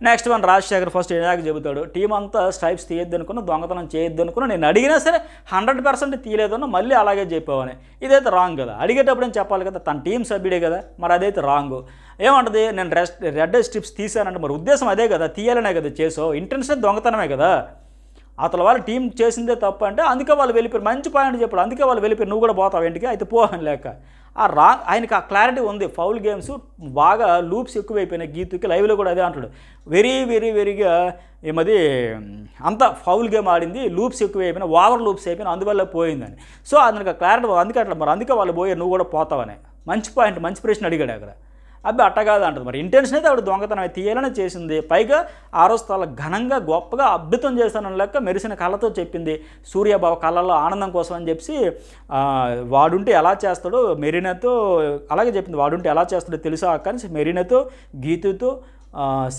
A: next one Rajasekhar first ఎనయాకు చెబుతాడు టీం అంతా స్ట్రైప్స్ తీయొద్దు అనుకున్న దొంగతనం చేయొద్దు అనుకున్నా నేను అడిగినా సరే హండ్రెడ్ పర్సెంట్ తీయలేదన్న మళ్ళీ అలాగే చెప్పావని ఇదైతే రాంగ్ కదా అడిగేటప్పుడు ఏం చెప్పాలి కదా తన టీం సభ్యుడే కదా మరి అదైతే రాంగ్ ఏమంటుంది నేను రెస్ట్ రెడ్ స్ట్రిప్స్ తీసానంటే మరి ఉద్దేశం అదే కదా తీయాలనే కదా చేసో ఇంటెన్షన్ దొంగతనమే కదా అతల వాళ్ళ టీం చేసిందే తప్ప అంటే అందుకే వాళ్ళు వెళ్ళిపోయారు మంచి పాయింట్ చెప్పాడు అందుకే వాళ్ళు వెళ్ళిపోయారు నువ్వు కూడా పోతావు ఇంటికి అయితే పోహం లేక ఆ రా ఆయనకి ఆ క్లారిటీ ఉంది ఫౌల్ గేమ్స్ బాగా లూప్స్ ఎక్కువైపోయినాయి గీతుకి లైవ్లో కూడా అదే అంటాడు వెరీ వెరీ వెరీగా ఏమది అంత ఫౌల్ గేమ్ ఆడింది లూప్స్ ఎక్కువైపోయినా ఓవర్ లూప్స్ అయిపోయినా అందువల్ల పోయిందని సో అతనికి క్లారిటీ అందుకే అట్లా మరి అందుకే వాళ్ళు పోయారు నువ్వు కూడా పోతావని మంచి పాయింట్ మంచి ప్రశ్న అడిగాడు అక్కడ అబ్బి అట్ట అంటుంది మరి ఇంటెన్షన్ అయితే ఆవిడ దొంగతనం తీయాలని చేసింది పైగా ఆరో స్థలాలు ఘనంగా గొప్పగా అద్భుతం చేశానని లెక్క మెరిసిన కళ్ళతో చెప్పింది సూర్యబాబు కళ్ళలో ఆనందం కోసం అని చెప్పి వాడుంటే ఎలా చేస్తాడో మెరీనాతో అలాగే చెప్పింది వాడుంటే ఎలా చేస్తాడో తెలుసా కానీ మెరీనాతో గీతుతో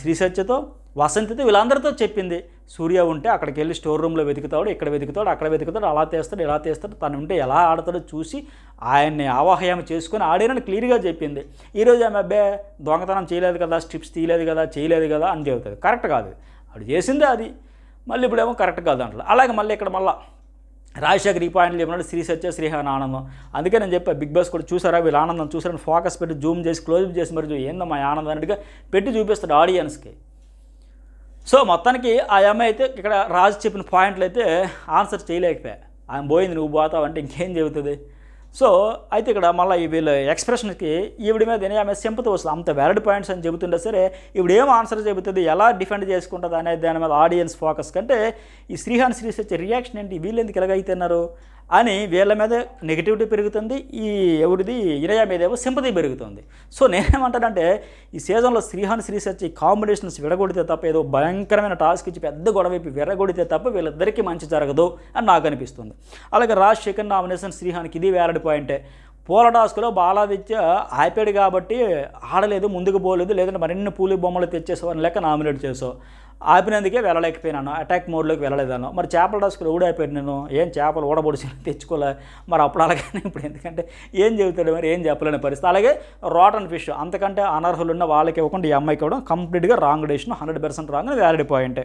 A: శ్రీసత్యతో వసంతిది వీళ్ళందరితో చెప్పింది సూర్య ఉంటే అక్కడికి వెళ్ళి స్టోర్ రూమ్లో వెతుకుతాడు ఇక్కడ వెతుకుతాడు అక్కడ వెతుకుతాడు అలా తీస్తాడు ఇలా చేస్తాడు తను ఉంటే ఎలా ఆడతాడో చూసి ఆయన్ని ఆవాహయామ చేసుకుని ఆడేనని క్లియర్గా చెప్పింది ఈరోజు ఆమె అబ్బే దొంగతనం చేయలేదు కదా స్ట్రిప్స్ తీయలేదు కదా చేయలేదు కదా అని చెబుతుంది కరెక్ట్ కాదు అప్పుడు చేసిందే అది మళ్ళీ ఇప్పుడేమో కరెక్ట్ కాదు అంటారు అలాగే మళ్ళీ ఇక్కడ మళ్ళీ రాజశేఖర్ ఈ పాయింట్లు చెప్పినట్టు శ్రీ సత్య శ్రీహాన్ ఆనందం అందుకే నేను చెప్పా బిగ్ బాస్ కూడా చూసారా వీళ్ళు ఆనందం చూసారని ఫోకస్ పెట్టి జూమ్ చేసి క్లోజ్ చేసి మరి ఏందమ్మా ఆనందం అన్నట్టుగా పెట్టి చూపిస్తాడు ఆడియన్స్కి సో మొత్తానికి ఆ అమ్మాయి అయితే ఇక్కడ రాజు చెప్పిన పాయింట్లు అయితే ఆన్సర్ చేయలేకపోయా ఆమె పోయింది నువ్వు పోతావు అంటే ఇంకేం చెబుతుంది సో అయితే ఇక్కడ మళ్ళీ వీళ్ళ ఎక్స్ప్రెషన్కి ఈవిడ మీద ఆమె సింపతి వస్తుంది అంత వ్యాలిడ్ పాయింట్స్ అని చెబుతుంటే సరే ఈవిడ ఏం ఆన్సర్ చెబుతుంది ఎలా డిఫెండ్ చేసుకుంటుంది అనేది దాని మీద ఆడియన్స్ ఫోకస్ కంటే ఈ శ్రీహాన్ శ్రీస్ వచ్చే రియాక్షన్ ఏంటి వీళ్ళు ఎందుకు ఇలాగైతున్నారు అని వీళ్ళ మీద నెగిటివిటీ పెరుగుతుంది ఈ ఎవరిది ఇరయ మీద ఏవో సింపతి పెరుగుతుంది సో నేనేమంటానంటే ఈ సీజన్లో శ్రీహాన్ శ్రీ ఈ కాంబినేషన్స్ విడగొడితే తప్ప ఏదో భయంకరమైన టాస్క్ ఇచ్చి పెద్ద గొడవైపు విరగొడితే తప్ప వీళ్ళిద్దరికీ మంచి జరగదు అని నాకు అనిపిస్తుంది అలాగే రాజశేఖర్ నామినేషన్ శ్రీహాన్కి ఇది వేలడి పాయింటే పూల టాస్క్లో బాలాదిత్య ఆపాడు కాబట్టి ఆడలేదు ముందుకు పోలేదు లేదంటే మరిన్ని పూలి బొమ్మలు తెచ్చేసావు అని లెక్క నామినేట్ చేసావు ఆపినందుకే వెళ్ళలేకపోయినాను అటాక్ మోడ్లోకి వెళ్ళలేదాను మరి చేపల డస్కులు ఊడైపోయాడు నేను ఏం చేపలు ఊడబొడిచి *laughs* తెచ్చుకోలే మరి అప్పుడు అలాగే ఇప్పుడు ఎందుకంటే ఏం చెబుతాడు మరి ఏం చెప్పలేని పరిస్థితి అలాగే అండ్ ఫిష్ అంతకంటే అనర్హులు ఉన్న వాళ్ళకి ఇవ్వకుండా ఈ అమ్మాయికి ఇవ్వడం కంప్లీట్గా wrong decision hundred percent wrong అని వ్యాలిడ్ పాయింట్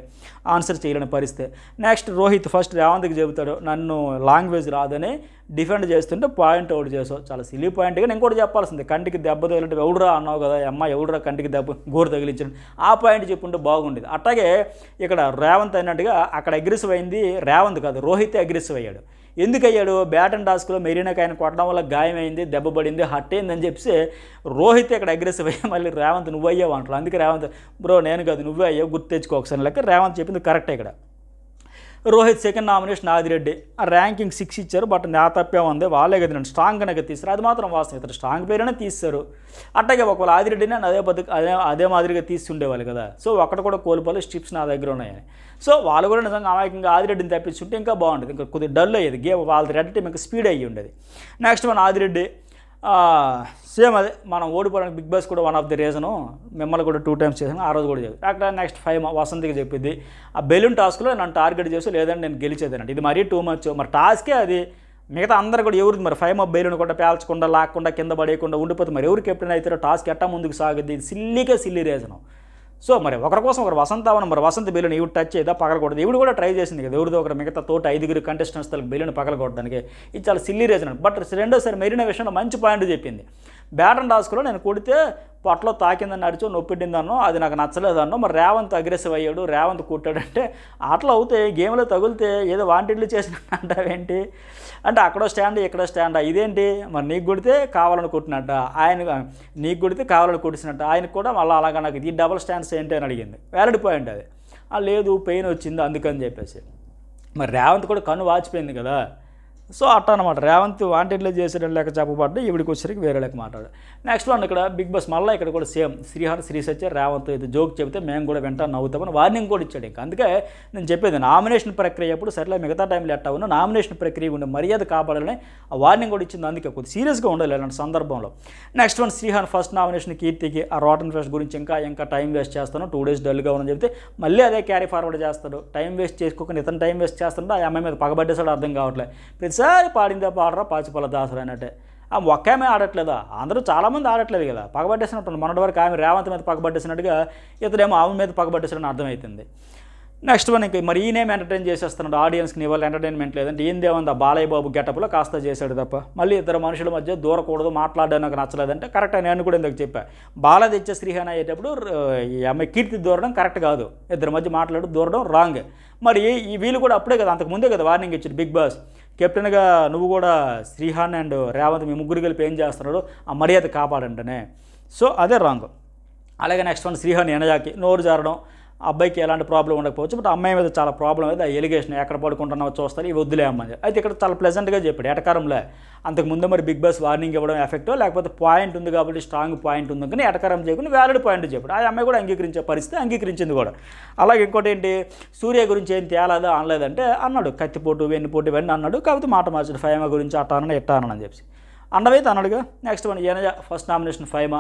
A: ఆన్సర్ చేయలేని పరిస్థితి నెక్స్ట్ రోహిత్ ఫస్ట్ రేవంత్కి చెబుతాడు నన్ను లాంగ్వేజ్ రాదని డిఫెండ్ చేస్తుంటే పాయింట్ అవుట్ చేసావు చాలా సిలీ పాయింట్ కానీ ఇంకోటి చెప్పాల్సింది కంటికి దెబ్బ తగిలింటే ఎవడురా అన్నావు కదా అమ్మ ఎవడురా కంటికి దెబ్బ గోరు తగిలించడం ఆ పాయింట్ చెప్పుంటే బాగుండేది అట్లాగే ఇక్కడ రేవంత్ అన్నట్టుగా అక్కడ అగ్రెసివ్ అయింది రేవంత్ కాదు రోహిత్ అగ్రెసివ్ అయ్యాడు ఎందుకు అయ్యాడు బ్యాట్ అండ్ టాస్క్లో మెరీనాకి ఆయన కొట్టడం వల్ల గాయమైంది దెబ్బపడింది హట్ అయిందని చెప్పి రోహిత్ ఇక్కడ అగ్రెసివ్ అయ్యా మళ్ళీ రేవంత్ నువ్వు అయ్యావు అంటారు అందుకే రేవంత్ బ్రో నేను కాదు నువ్వే అయ్యావు గుర్తు తెచ్చుకో ఒకసారి లెక్క రేవంత్ చెప్పింది కరెక్టే ఇక్కడ Rohit second nomination Adireddy ranking six ఇచ్చారు బట్ నా తప్పే ఉంది వాళ్ళే కదా స్ట్రాంగ్ కనుక తీసారు అది మాత్రం వాస్తవం ఇతను స్ట్రాంగ్ పేరునే తీస్తారు అట్టగే ఒకవేళ ఆదిరెడ్డిని అదే పద్ధతి అదే అదే మాదిరిగా ఉండేవాళ్ళు కదా సో ఒకటి కూడా కోల్పోలే స్టిప్స్ నా దగ్గర ఉన్నాయని సో వాళ్ళు కూడా నిజంగా అమాయకంగా ఆదిరెడ్డిని తప్పించుంటే ఇంకా బాగుంటుంది ఇంకా కొద్దిగా డల్ అయ్యేది గేమ్ వాళ్ళది రెడ్ మీకు ఇంకా స్పీడ్ అయ్యి ఉండేది నెక్స్ట్ మన ఆదిరెడ్డి సేమ్ అదే మనం ఓడిపోవడానికి బిగ్ బాస్ కూడా వన్ ఆఫ్ ది రీజను మిమ్మల్ని కూడా టూ టైమ్స్ చేసాను ఆ రోజు కూడా చెప్పి అక్కడ నెక్స్ట్ ఫైవ్ వసంతికి చెప్పింది ఆ బెలూన్ టాస్క్లో నన్ను టార్గెట్ చేసి లేదంటే నేను గెలిచేదానండి ఇది మరీ టూ మచ్ మరి టాస్కే అది మిగతా అందరు కూడా ఎవరు మరి ఫైవ్ మా బెలూన్ కూడా పేల్చకుండా లాక్కుండా కింద పడేయకుండా ఉండిపోతే మరి ఎవరికి ఎప్పుడైనా అవుతారో టాస్క్ ఎట్టా ముందుకు సాగుద్ది ఇది సిల్లీకే సిల్లీ రీజను సో మరి ఒకరి కోసం ఒకరు వసంతావనం మరి వసంత బెలూన్ ఇవి టచ్ అయితే పగలకూడదు ఇవి కూడా ట్రై చేసింది కదా ఎవరిదో ఒకరు మిగతా తోట ఐదుగురు కంటెస్టెంట్స్ తలకు బెలూన్ పగలకూడదానికి ఇది చాలా సిల్లీ రీజన్ బట్ రెండోసారి మెరిన విషయంలో మంచి పాయింట్ చెప్పింది బ్యాటన్ రాసుకులో నేను కొడితే పొట్టలో తాకిందని నడిచో నొప్పిండిందన్నో అది నాకు నచ్చలేదన్నో మరి రేవంత్ అగ్రెసివ్ అయ్యాడు రేవంత్ కొట్టాడంటే ఆటలు అవుతే గేమ్లో తగిలితే ఏదో వాంటిడ్లు చేసిన *laughs* అంటావేంటి అంటే అక్కడో స్టాండ్ ఇక్కడ స్టాండ్ ఇదేంటి మరి నీకు కొడితే కావాలని కొట్టినట్ట ఆయన నీకు కొడితే కావాలని కొట్టినట్ట ఆయనకు కూడా మళ్ళీ అలాగా నాకు ఈ డబల్ స్టాండ్స్ ఏంటి అని అడిగింది వ్యాలిడ్ పాయింట్ అది లేదు పెయిన్ వచ్చింది అందుకని చెప్పేసి మరి రేవంత్ కూడా కన్ను వాచిపోయింది కదా సో అట్ట అనమాట రేవంత్ వాంటెడ్లో చేసేయడం లేక చెప్పబడ్డ ఇవిడికి వచ్చేసరికి వేరే లెక్క మాట్లాడు నెక్స్ట్ వన్ ఇక్కడ బిగ్ బాస్ మళ్ళీ ఇక్కడ కూడా సేమ్ శ్రీహర్ సత్య రేవంత్ అయితే జోక్ చెబితే మేము కూడా వెంట నవ్వుతామని వార్నింగ్ కూడా ఇచ్చాడు ఇంకా అందుకే నేను చెప్పేది నామినేషన్ ప్రక్రియ అప్పుడు సరిలే మిగతా టైంలో ఎట్టా ఉన్నా నామినేషన్ ప్రక్రియ ఉండే మర్యాద కాపాడాలని ఆ వార్నింగ్ కూడా ఇచ్చింది అందుకే కొద్ది సీరియస్గా ఉండాలి అలాంటి సందర్భంలో next one Shrihan first nomination కీర్తికి ఆ రోటన్ ఫెస్ట్ గురించి ఇంకా ఇంకా టైం వేస్ట్ చేస్తాను టూ డేస్ డల్గా ఉందని చెప్తే మళ్ళీ అదే క్యారీ ఫార్వర్డ్ చేస్తాడు టైం వేస్ట్ చేసుకోకుండా ఇతను టైం వేస్ట్ చేస్తుంటే ఆ అమ్మాయి మీద పగబడ్డేసాడు అర్థం కావట్లేదు ప్రతిసారి ఒకసారి పాడిందే పాడరా పాచిపల్ల దాసరా అన్నట్టే ఆమె ఒక్కామే ఆడట్లేదా అందరూ చాలామంది ఆడట్లేదు కదా పగబట్టేసినట్టు మొన్నటి వరకు ఆమె రేవంత్ మీద పగబట్టేసినట్టుగా ఇతడేమో ఆమె మీద పగబట్టేసినట్టు అర్థమవుతుంది నెక్స్ట్ వన్ ఇంకా మరి ఈయనేం ఎంటర్టైన్ చేసేస్తున్నాడు ఆడియన్స్కి ఇవాళ ఎంటర్టైన్మెంట్ లేదంటే ఏందేముంది ఆ బాలయ్య బాబు గెటప్లో కాస్త చేశాడు తప్ప మళ్ళీ ఇద్దరు మనుషుల మధ్య దూరకూడదు మాట్లాడడం నాకు నచ్చలేదంటే కరెక్ట్ నేను కూడా ఇందుకు చెప్పా బాల తెచ్చే శ్రీహాన్ అయ్యేటప్పుడు ఈ ఆమె కీర్తి దూరడం కరెక్ట్ కాదు ఇద్దరి మధ్య మాట్లాడు దూరడం రాంగ్ మరి ఈ వీళ్ళు కూడా అప్పుడే కదా అంతకుముందే కదా వార్నింగ్ ఇచ్చారు బిగ్ బాస్ కెప్టెన్గా నువ్వు కూడా శ్రీహాన్ అండ్ రేవంత్ మీ ముగ్గురు కలిపి ఏం చేస్తున్నాడో ఆ మర్యాద కాపాడంటనే సో అదే రాంగ్ అలాగే నెక్స్ట్ వన్ శ్రీహాన్ ఎనజాకి నోరు జారడం అబ్బాయికి ఎలాంటి ప్రాబ్లం ఉండకపోవచ్చు బట్ అమ్మాయి మీద చాలా ప్రాబ్లం అయితే ఆ ఎలిగేషన్ ఎక్కడ పడుకుంటున్నావో చూస్తారు ఇవి వద్దులే అమ్మాయి అయితే ఇక్కడ చాలా ప్లెజెంట్గా చెప్పాడు ఎటకారంలో అంతకుముందు మరి బిగ్ బాస్ వార్నింగ్ ఇవ్వడం ఎఫెక్టో లేకపోతే పాయింట్ ఉంది కాబట్టి స్ట్రాంగ్ పాయింట్ ఉంది కానీ ఎటకారం చేయకుండా వ్యాలిడ్ పాయింట్ చెప్పాడు ఆ అమ్మాయి కూడా అంగీకరించే పరిస్థితి అంగీకరించింది కూడా అలాగే ఇంకోటి ఏంటి సూర్య గురించి ఏం తేలాదో అనలేదంటే అన్నాడు కత్తిపోటు వెన్నుపోటు ఇవన్నీ అన్నాడు కాకపోతే మాట మార్చాడు ఫైమా గురించి అట్టానని ఎట్టానని చెప్పి అన్నవైతే అన్నాడుగా next one Inaya first nomination Faima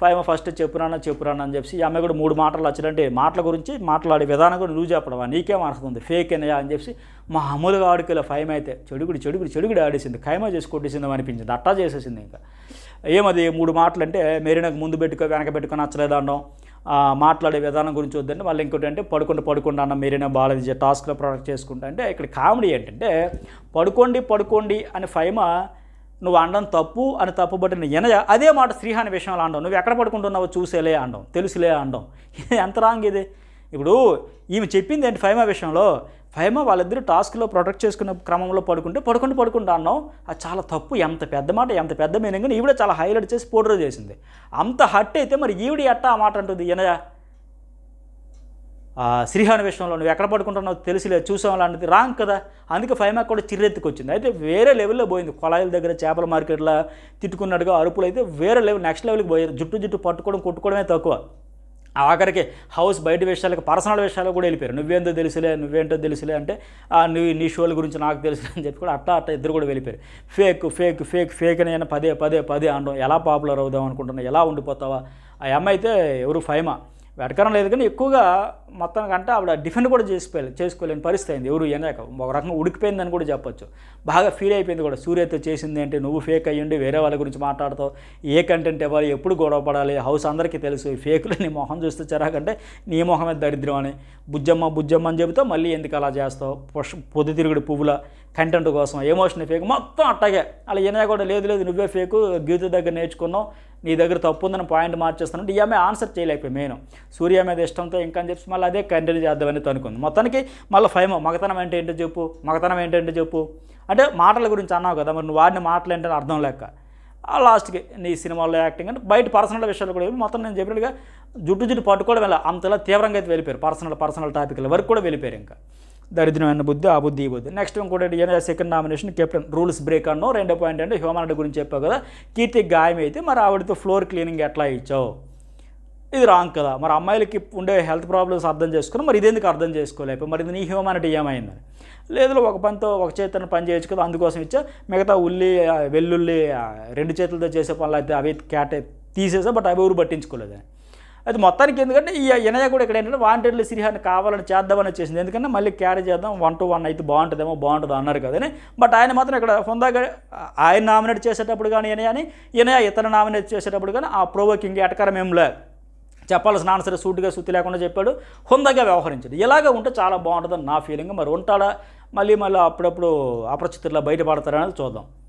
A: five first చెప్పురానా చెప్పురానా అని చెప్పి ఆమె కూడా మూడు మాటలు వచ్చారంటే మాటల గురించి మాట్లాడే విధానం కూడా నువ్వు చెప్పడం నీకేం ఉంది ఫేక్ అనయా అని చెప్పి మా మామూలుగా ఆడుకోలే ఫైమ్ అయితే చెడుగుడు చెడుగుడు చెడుగుడు ఆడేసింది ఖైమా చేసి అనిపించింది అట్టా చేసేసింది ఇంకా ఏమది మూడు మాటలు అంటే మెరీనాకు ముందు పెట్టుకో వెనక పెట్టుకొని నచ్చలేదండం మాట్లాడే విధానం గురించి వద్దండి మళ్ళీ ఇంకోటి అంటే పడుకుంటూ పడుకోండి అన్న మీరైనా బాగాలేదు టాస్క్లో ప్రొడక్ట్ చేసుకుంటా అంటే ఇక్కడ కామెడీ ఏంటంటే పడుకోండి పడుకోండి అని ఫైమా నువ్వు అండం తప్పు అని తప్పుబట్టిన ఎనయ అదే మాట శ్రీహాని విషయంలో అండవు నువ్వు ఎక్కడ పడుకుంటున్నావో చూసేలే అనడం తెలుసులే అనడం ఇది ఎంత రాంగ్ ఇది ఇప్పుడు ఈమె చెప్పింది ఏంటి ఫైమా విషయంలో ఫైమా వాళ్ళిద్దరూ టాస్క్లో ప్రొటెక్ట్ చేసుకున్న క్రమంలో పడుకుంటే పడుకుంటూ పడుకుంటూ అన్నాం అది చాలా తప్పు ఎంత పెద్ద మాట ఎంత పెద్ద మీనింగ్ ఈవిడ చాలా హైలైట్ చేసి పోర్ట్రే చేసింది అంత హట్ అయితే మరి ఈవిడ ఎట్టా ఆ మాట అంటుంది ఎనయా శ్రీహాని విషయంలో నువ్వు ఎక్కడ పడుకుంటున్నావు తెలిసిలే చూసాం అలాంటిది రాంగ్ కదా అందుకే ఫైమా కూడా చిరెత్తుకొచ్చింది అయితే వేరే లెవెల్లో పోయింది కొలాయిల దగ్గర చేపల మార్కెట్లో తిట్టుకున్నట్టుగా అరుపులు అయితే వేరే లెవెల్ నెక్స్ట్ లెవెల్కి పోయారు జుట్టు జుట్టు పట్టుకోవడం కొట్టుకోవడమే తక్కువ ఆఖరికి హౌస్ బయట విషయాలకు పర్సనల్ విషయాలకు కూడా వెళ్ళిపోయారు నువ్వేందో తెలుసులే నువ్వేంటో తెలుసులే అంటే నువ్వు నీ షోల గురించి నాకు తెలుసులే అని చెప్పి కూడా అట్టా అట్ట ఇద్దరు కూడా వెళ్ళిపోయారు ఫేక్ ఫేక్ ఫేక్ ఫేక్ అని పదే పదే పదే అనడం ఎలా పాపులర్ అవుదాం అనుకుంటున్నా ఎలా ఉండిపోతావా ఆ అమ్మ అయితే ఎవరు ఫైమా వెటకరం లేదు కానీ ఎక్కువగా మొత్తం కంటే ఆవిడ డిఫెండ్ కూడా చేసిపోయి చేసుకోలేని పరిస్థితి అయింది ఎవరు ఎనక ఒక రకంగా ఉడికిపోయిందని కూడా చెప్పొచ్చు బాగా ఫీల్ అయిపోయింది కూడా సూర్యతో చేసింది అంటే నువ్వు ఫేక్ అయ్యండి వేరే వాళ్ళ గురించి మాట్లాడతావు ఏ కంటెంట్ ఇవ్వాలి ఎప్పుడు గొడవ పడాలి హౌస్ అందరికీ తెలుసు ఫేకులు నీ మొహం చూస్తే చెరాకంటే నీ మొహమే దరిద్రం అని బుజ్జమ్మ బుజ్జమ్మ అని చెబుతావు మళ్ళీ ఎందుకు అలా చేస్తావు పొద్దుతిరుగుడు పువ్వుల కంటెంట్ కోసం ఎమోషన్ ఫేక్ మొత్తం అట్టగే అలా ఈయన కూడా లేదు లేదు నువ్వే ఫేకు గీత దగ్గర నేర్చుకున్నావు నీ దగ్గర తప్పు ఉందని పాయింట్ మార్చేస్తాను అంటే ఈమె ఆన్సర్ చేయలేకపోయి మెయిన్ సూర్య మీద ఇష్టంతో ఇంకా అని చెప్పి మళ్ళీ అదే కంటిన్యూ చేద్దామని అనుకుంది మొత్తానికి మళ్ళీ ఫైమ్ మగతనం అంటే ఏంటో చెప్పు మగతనం ఏంటంటే చెప్పు అంటే మాటల గురించి అన్నావు కదా మరి నువ్వు వాడిన మాటలు ఏంటని అర్థం లేక లాస్ట్కి నీ సినిమాల్లో యాక్టింగ్ అంటే బయట పర్సనల్ విషయాలు కూడా మొత్తం నేను చెప్పినట్టుగా జుట్టు జుట్టు పట్టుకోవడం వెళ్ళ అంతలా తీవ్రంగా అయితే వెళ్ళిపోయారు పర్సనల్ పర్సనల్ టాపిక్ల వరకు కూడా వెళ్ళిపోయారు ఇంకా దరిద్రమైన బుద్ధి ఆ బుద్ధి ఈ బుద్ధి నెక్స్ట్ ఇంకోటి ఏంటంటే second nomination captain rules break అన్నో రెండో పాయింట్ అంటే హ్యూమానిటీ గురించి చెప్పావు కదా కీర్తి గాయం అయితే మరి ఆవిడతో ఫ్లోర్ క్లీనింగ్ ఎట్లా ఇచ్చావు ఇది రాంగ్ కదా మరి అమ్మాయిలకి ఉండే హెల్త్ ప్రాబ్లమ్స్ అర్థం చేసుకుని మరి ఇదేందుకు అర్థం చేసుకోలేపు మరి ఇది నీ హ్యూమానిటీ ఏమైంది లేదు ఒక పనితో ఒక చేతిని పని చేయొచ్చు కదా అందుకోసం ఇచ్చా మిగతా ఉల్లి వెల్లుల్లి రెండు చేతులతో చేసే పనులు అయితే అవి కేట తీసేసా బట్ అవి ఎవరు పట్టించుకోలేదు అది మొత్తానికి ఎందుకంటే ఈ వినయ కూడా ఇక్కడ ఏంటంటే వాంటెడ్లు శ్రీహాన్ని కావాలని చేద్దామని వచ్చేసింది ఎందుకంటే మళ్ళీ క్యారీ చేద్దాం వన్ టు వన్ అయితే బాగుంటుందేమో బాగుంటుంది అన్నారు కదా బట్ ఆయన మాత్రం ఇక్కడ హుందాగా ఆయన నామినేట్ చేసేటప్పుడు కానీ వినయ అని వినయ ఇతర నామినేట్ చేసేటప్పుడు కానీ ఆ ప్రోవోకింగ్ ఎటకరం ఏం లే చెప్పాల్సిన ఆన్సర్ సూటిగా సుత్తి లేకుండా చెప్పాడు హుందాగా వ్యవహరించాడు ఇలాగ ఉంటే చాలా బాగుంటుందని నా ఫీలింగ్ మరి ఉంటాడా మళ్ళీ మళ్ళీ అప్పుడప్పుడు అపరిచితుల్లో బయటపడతారనేది చూద్దాం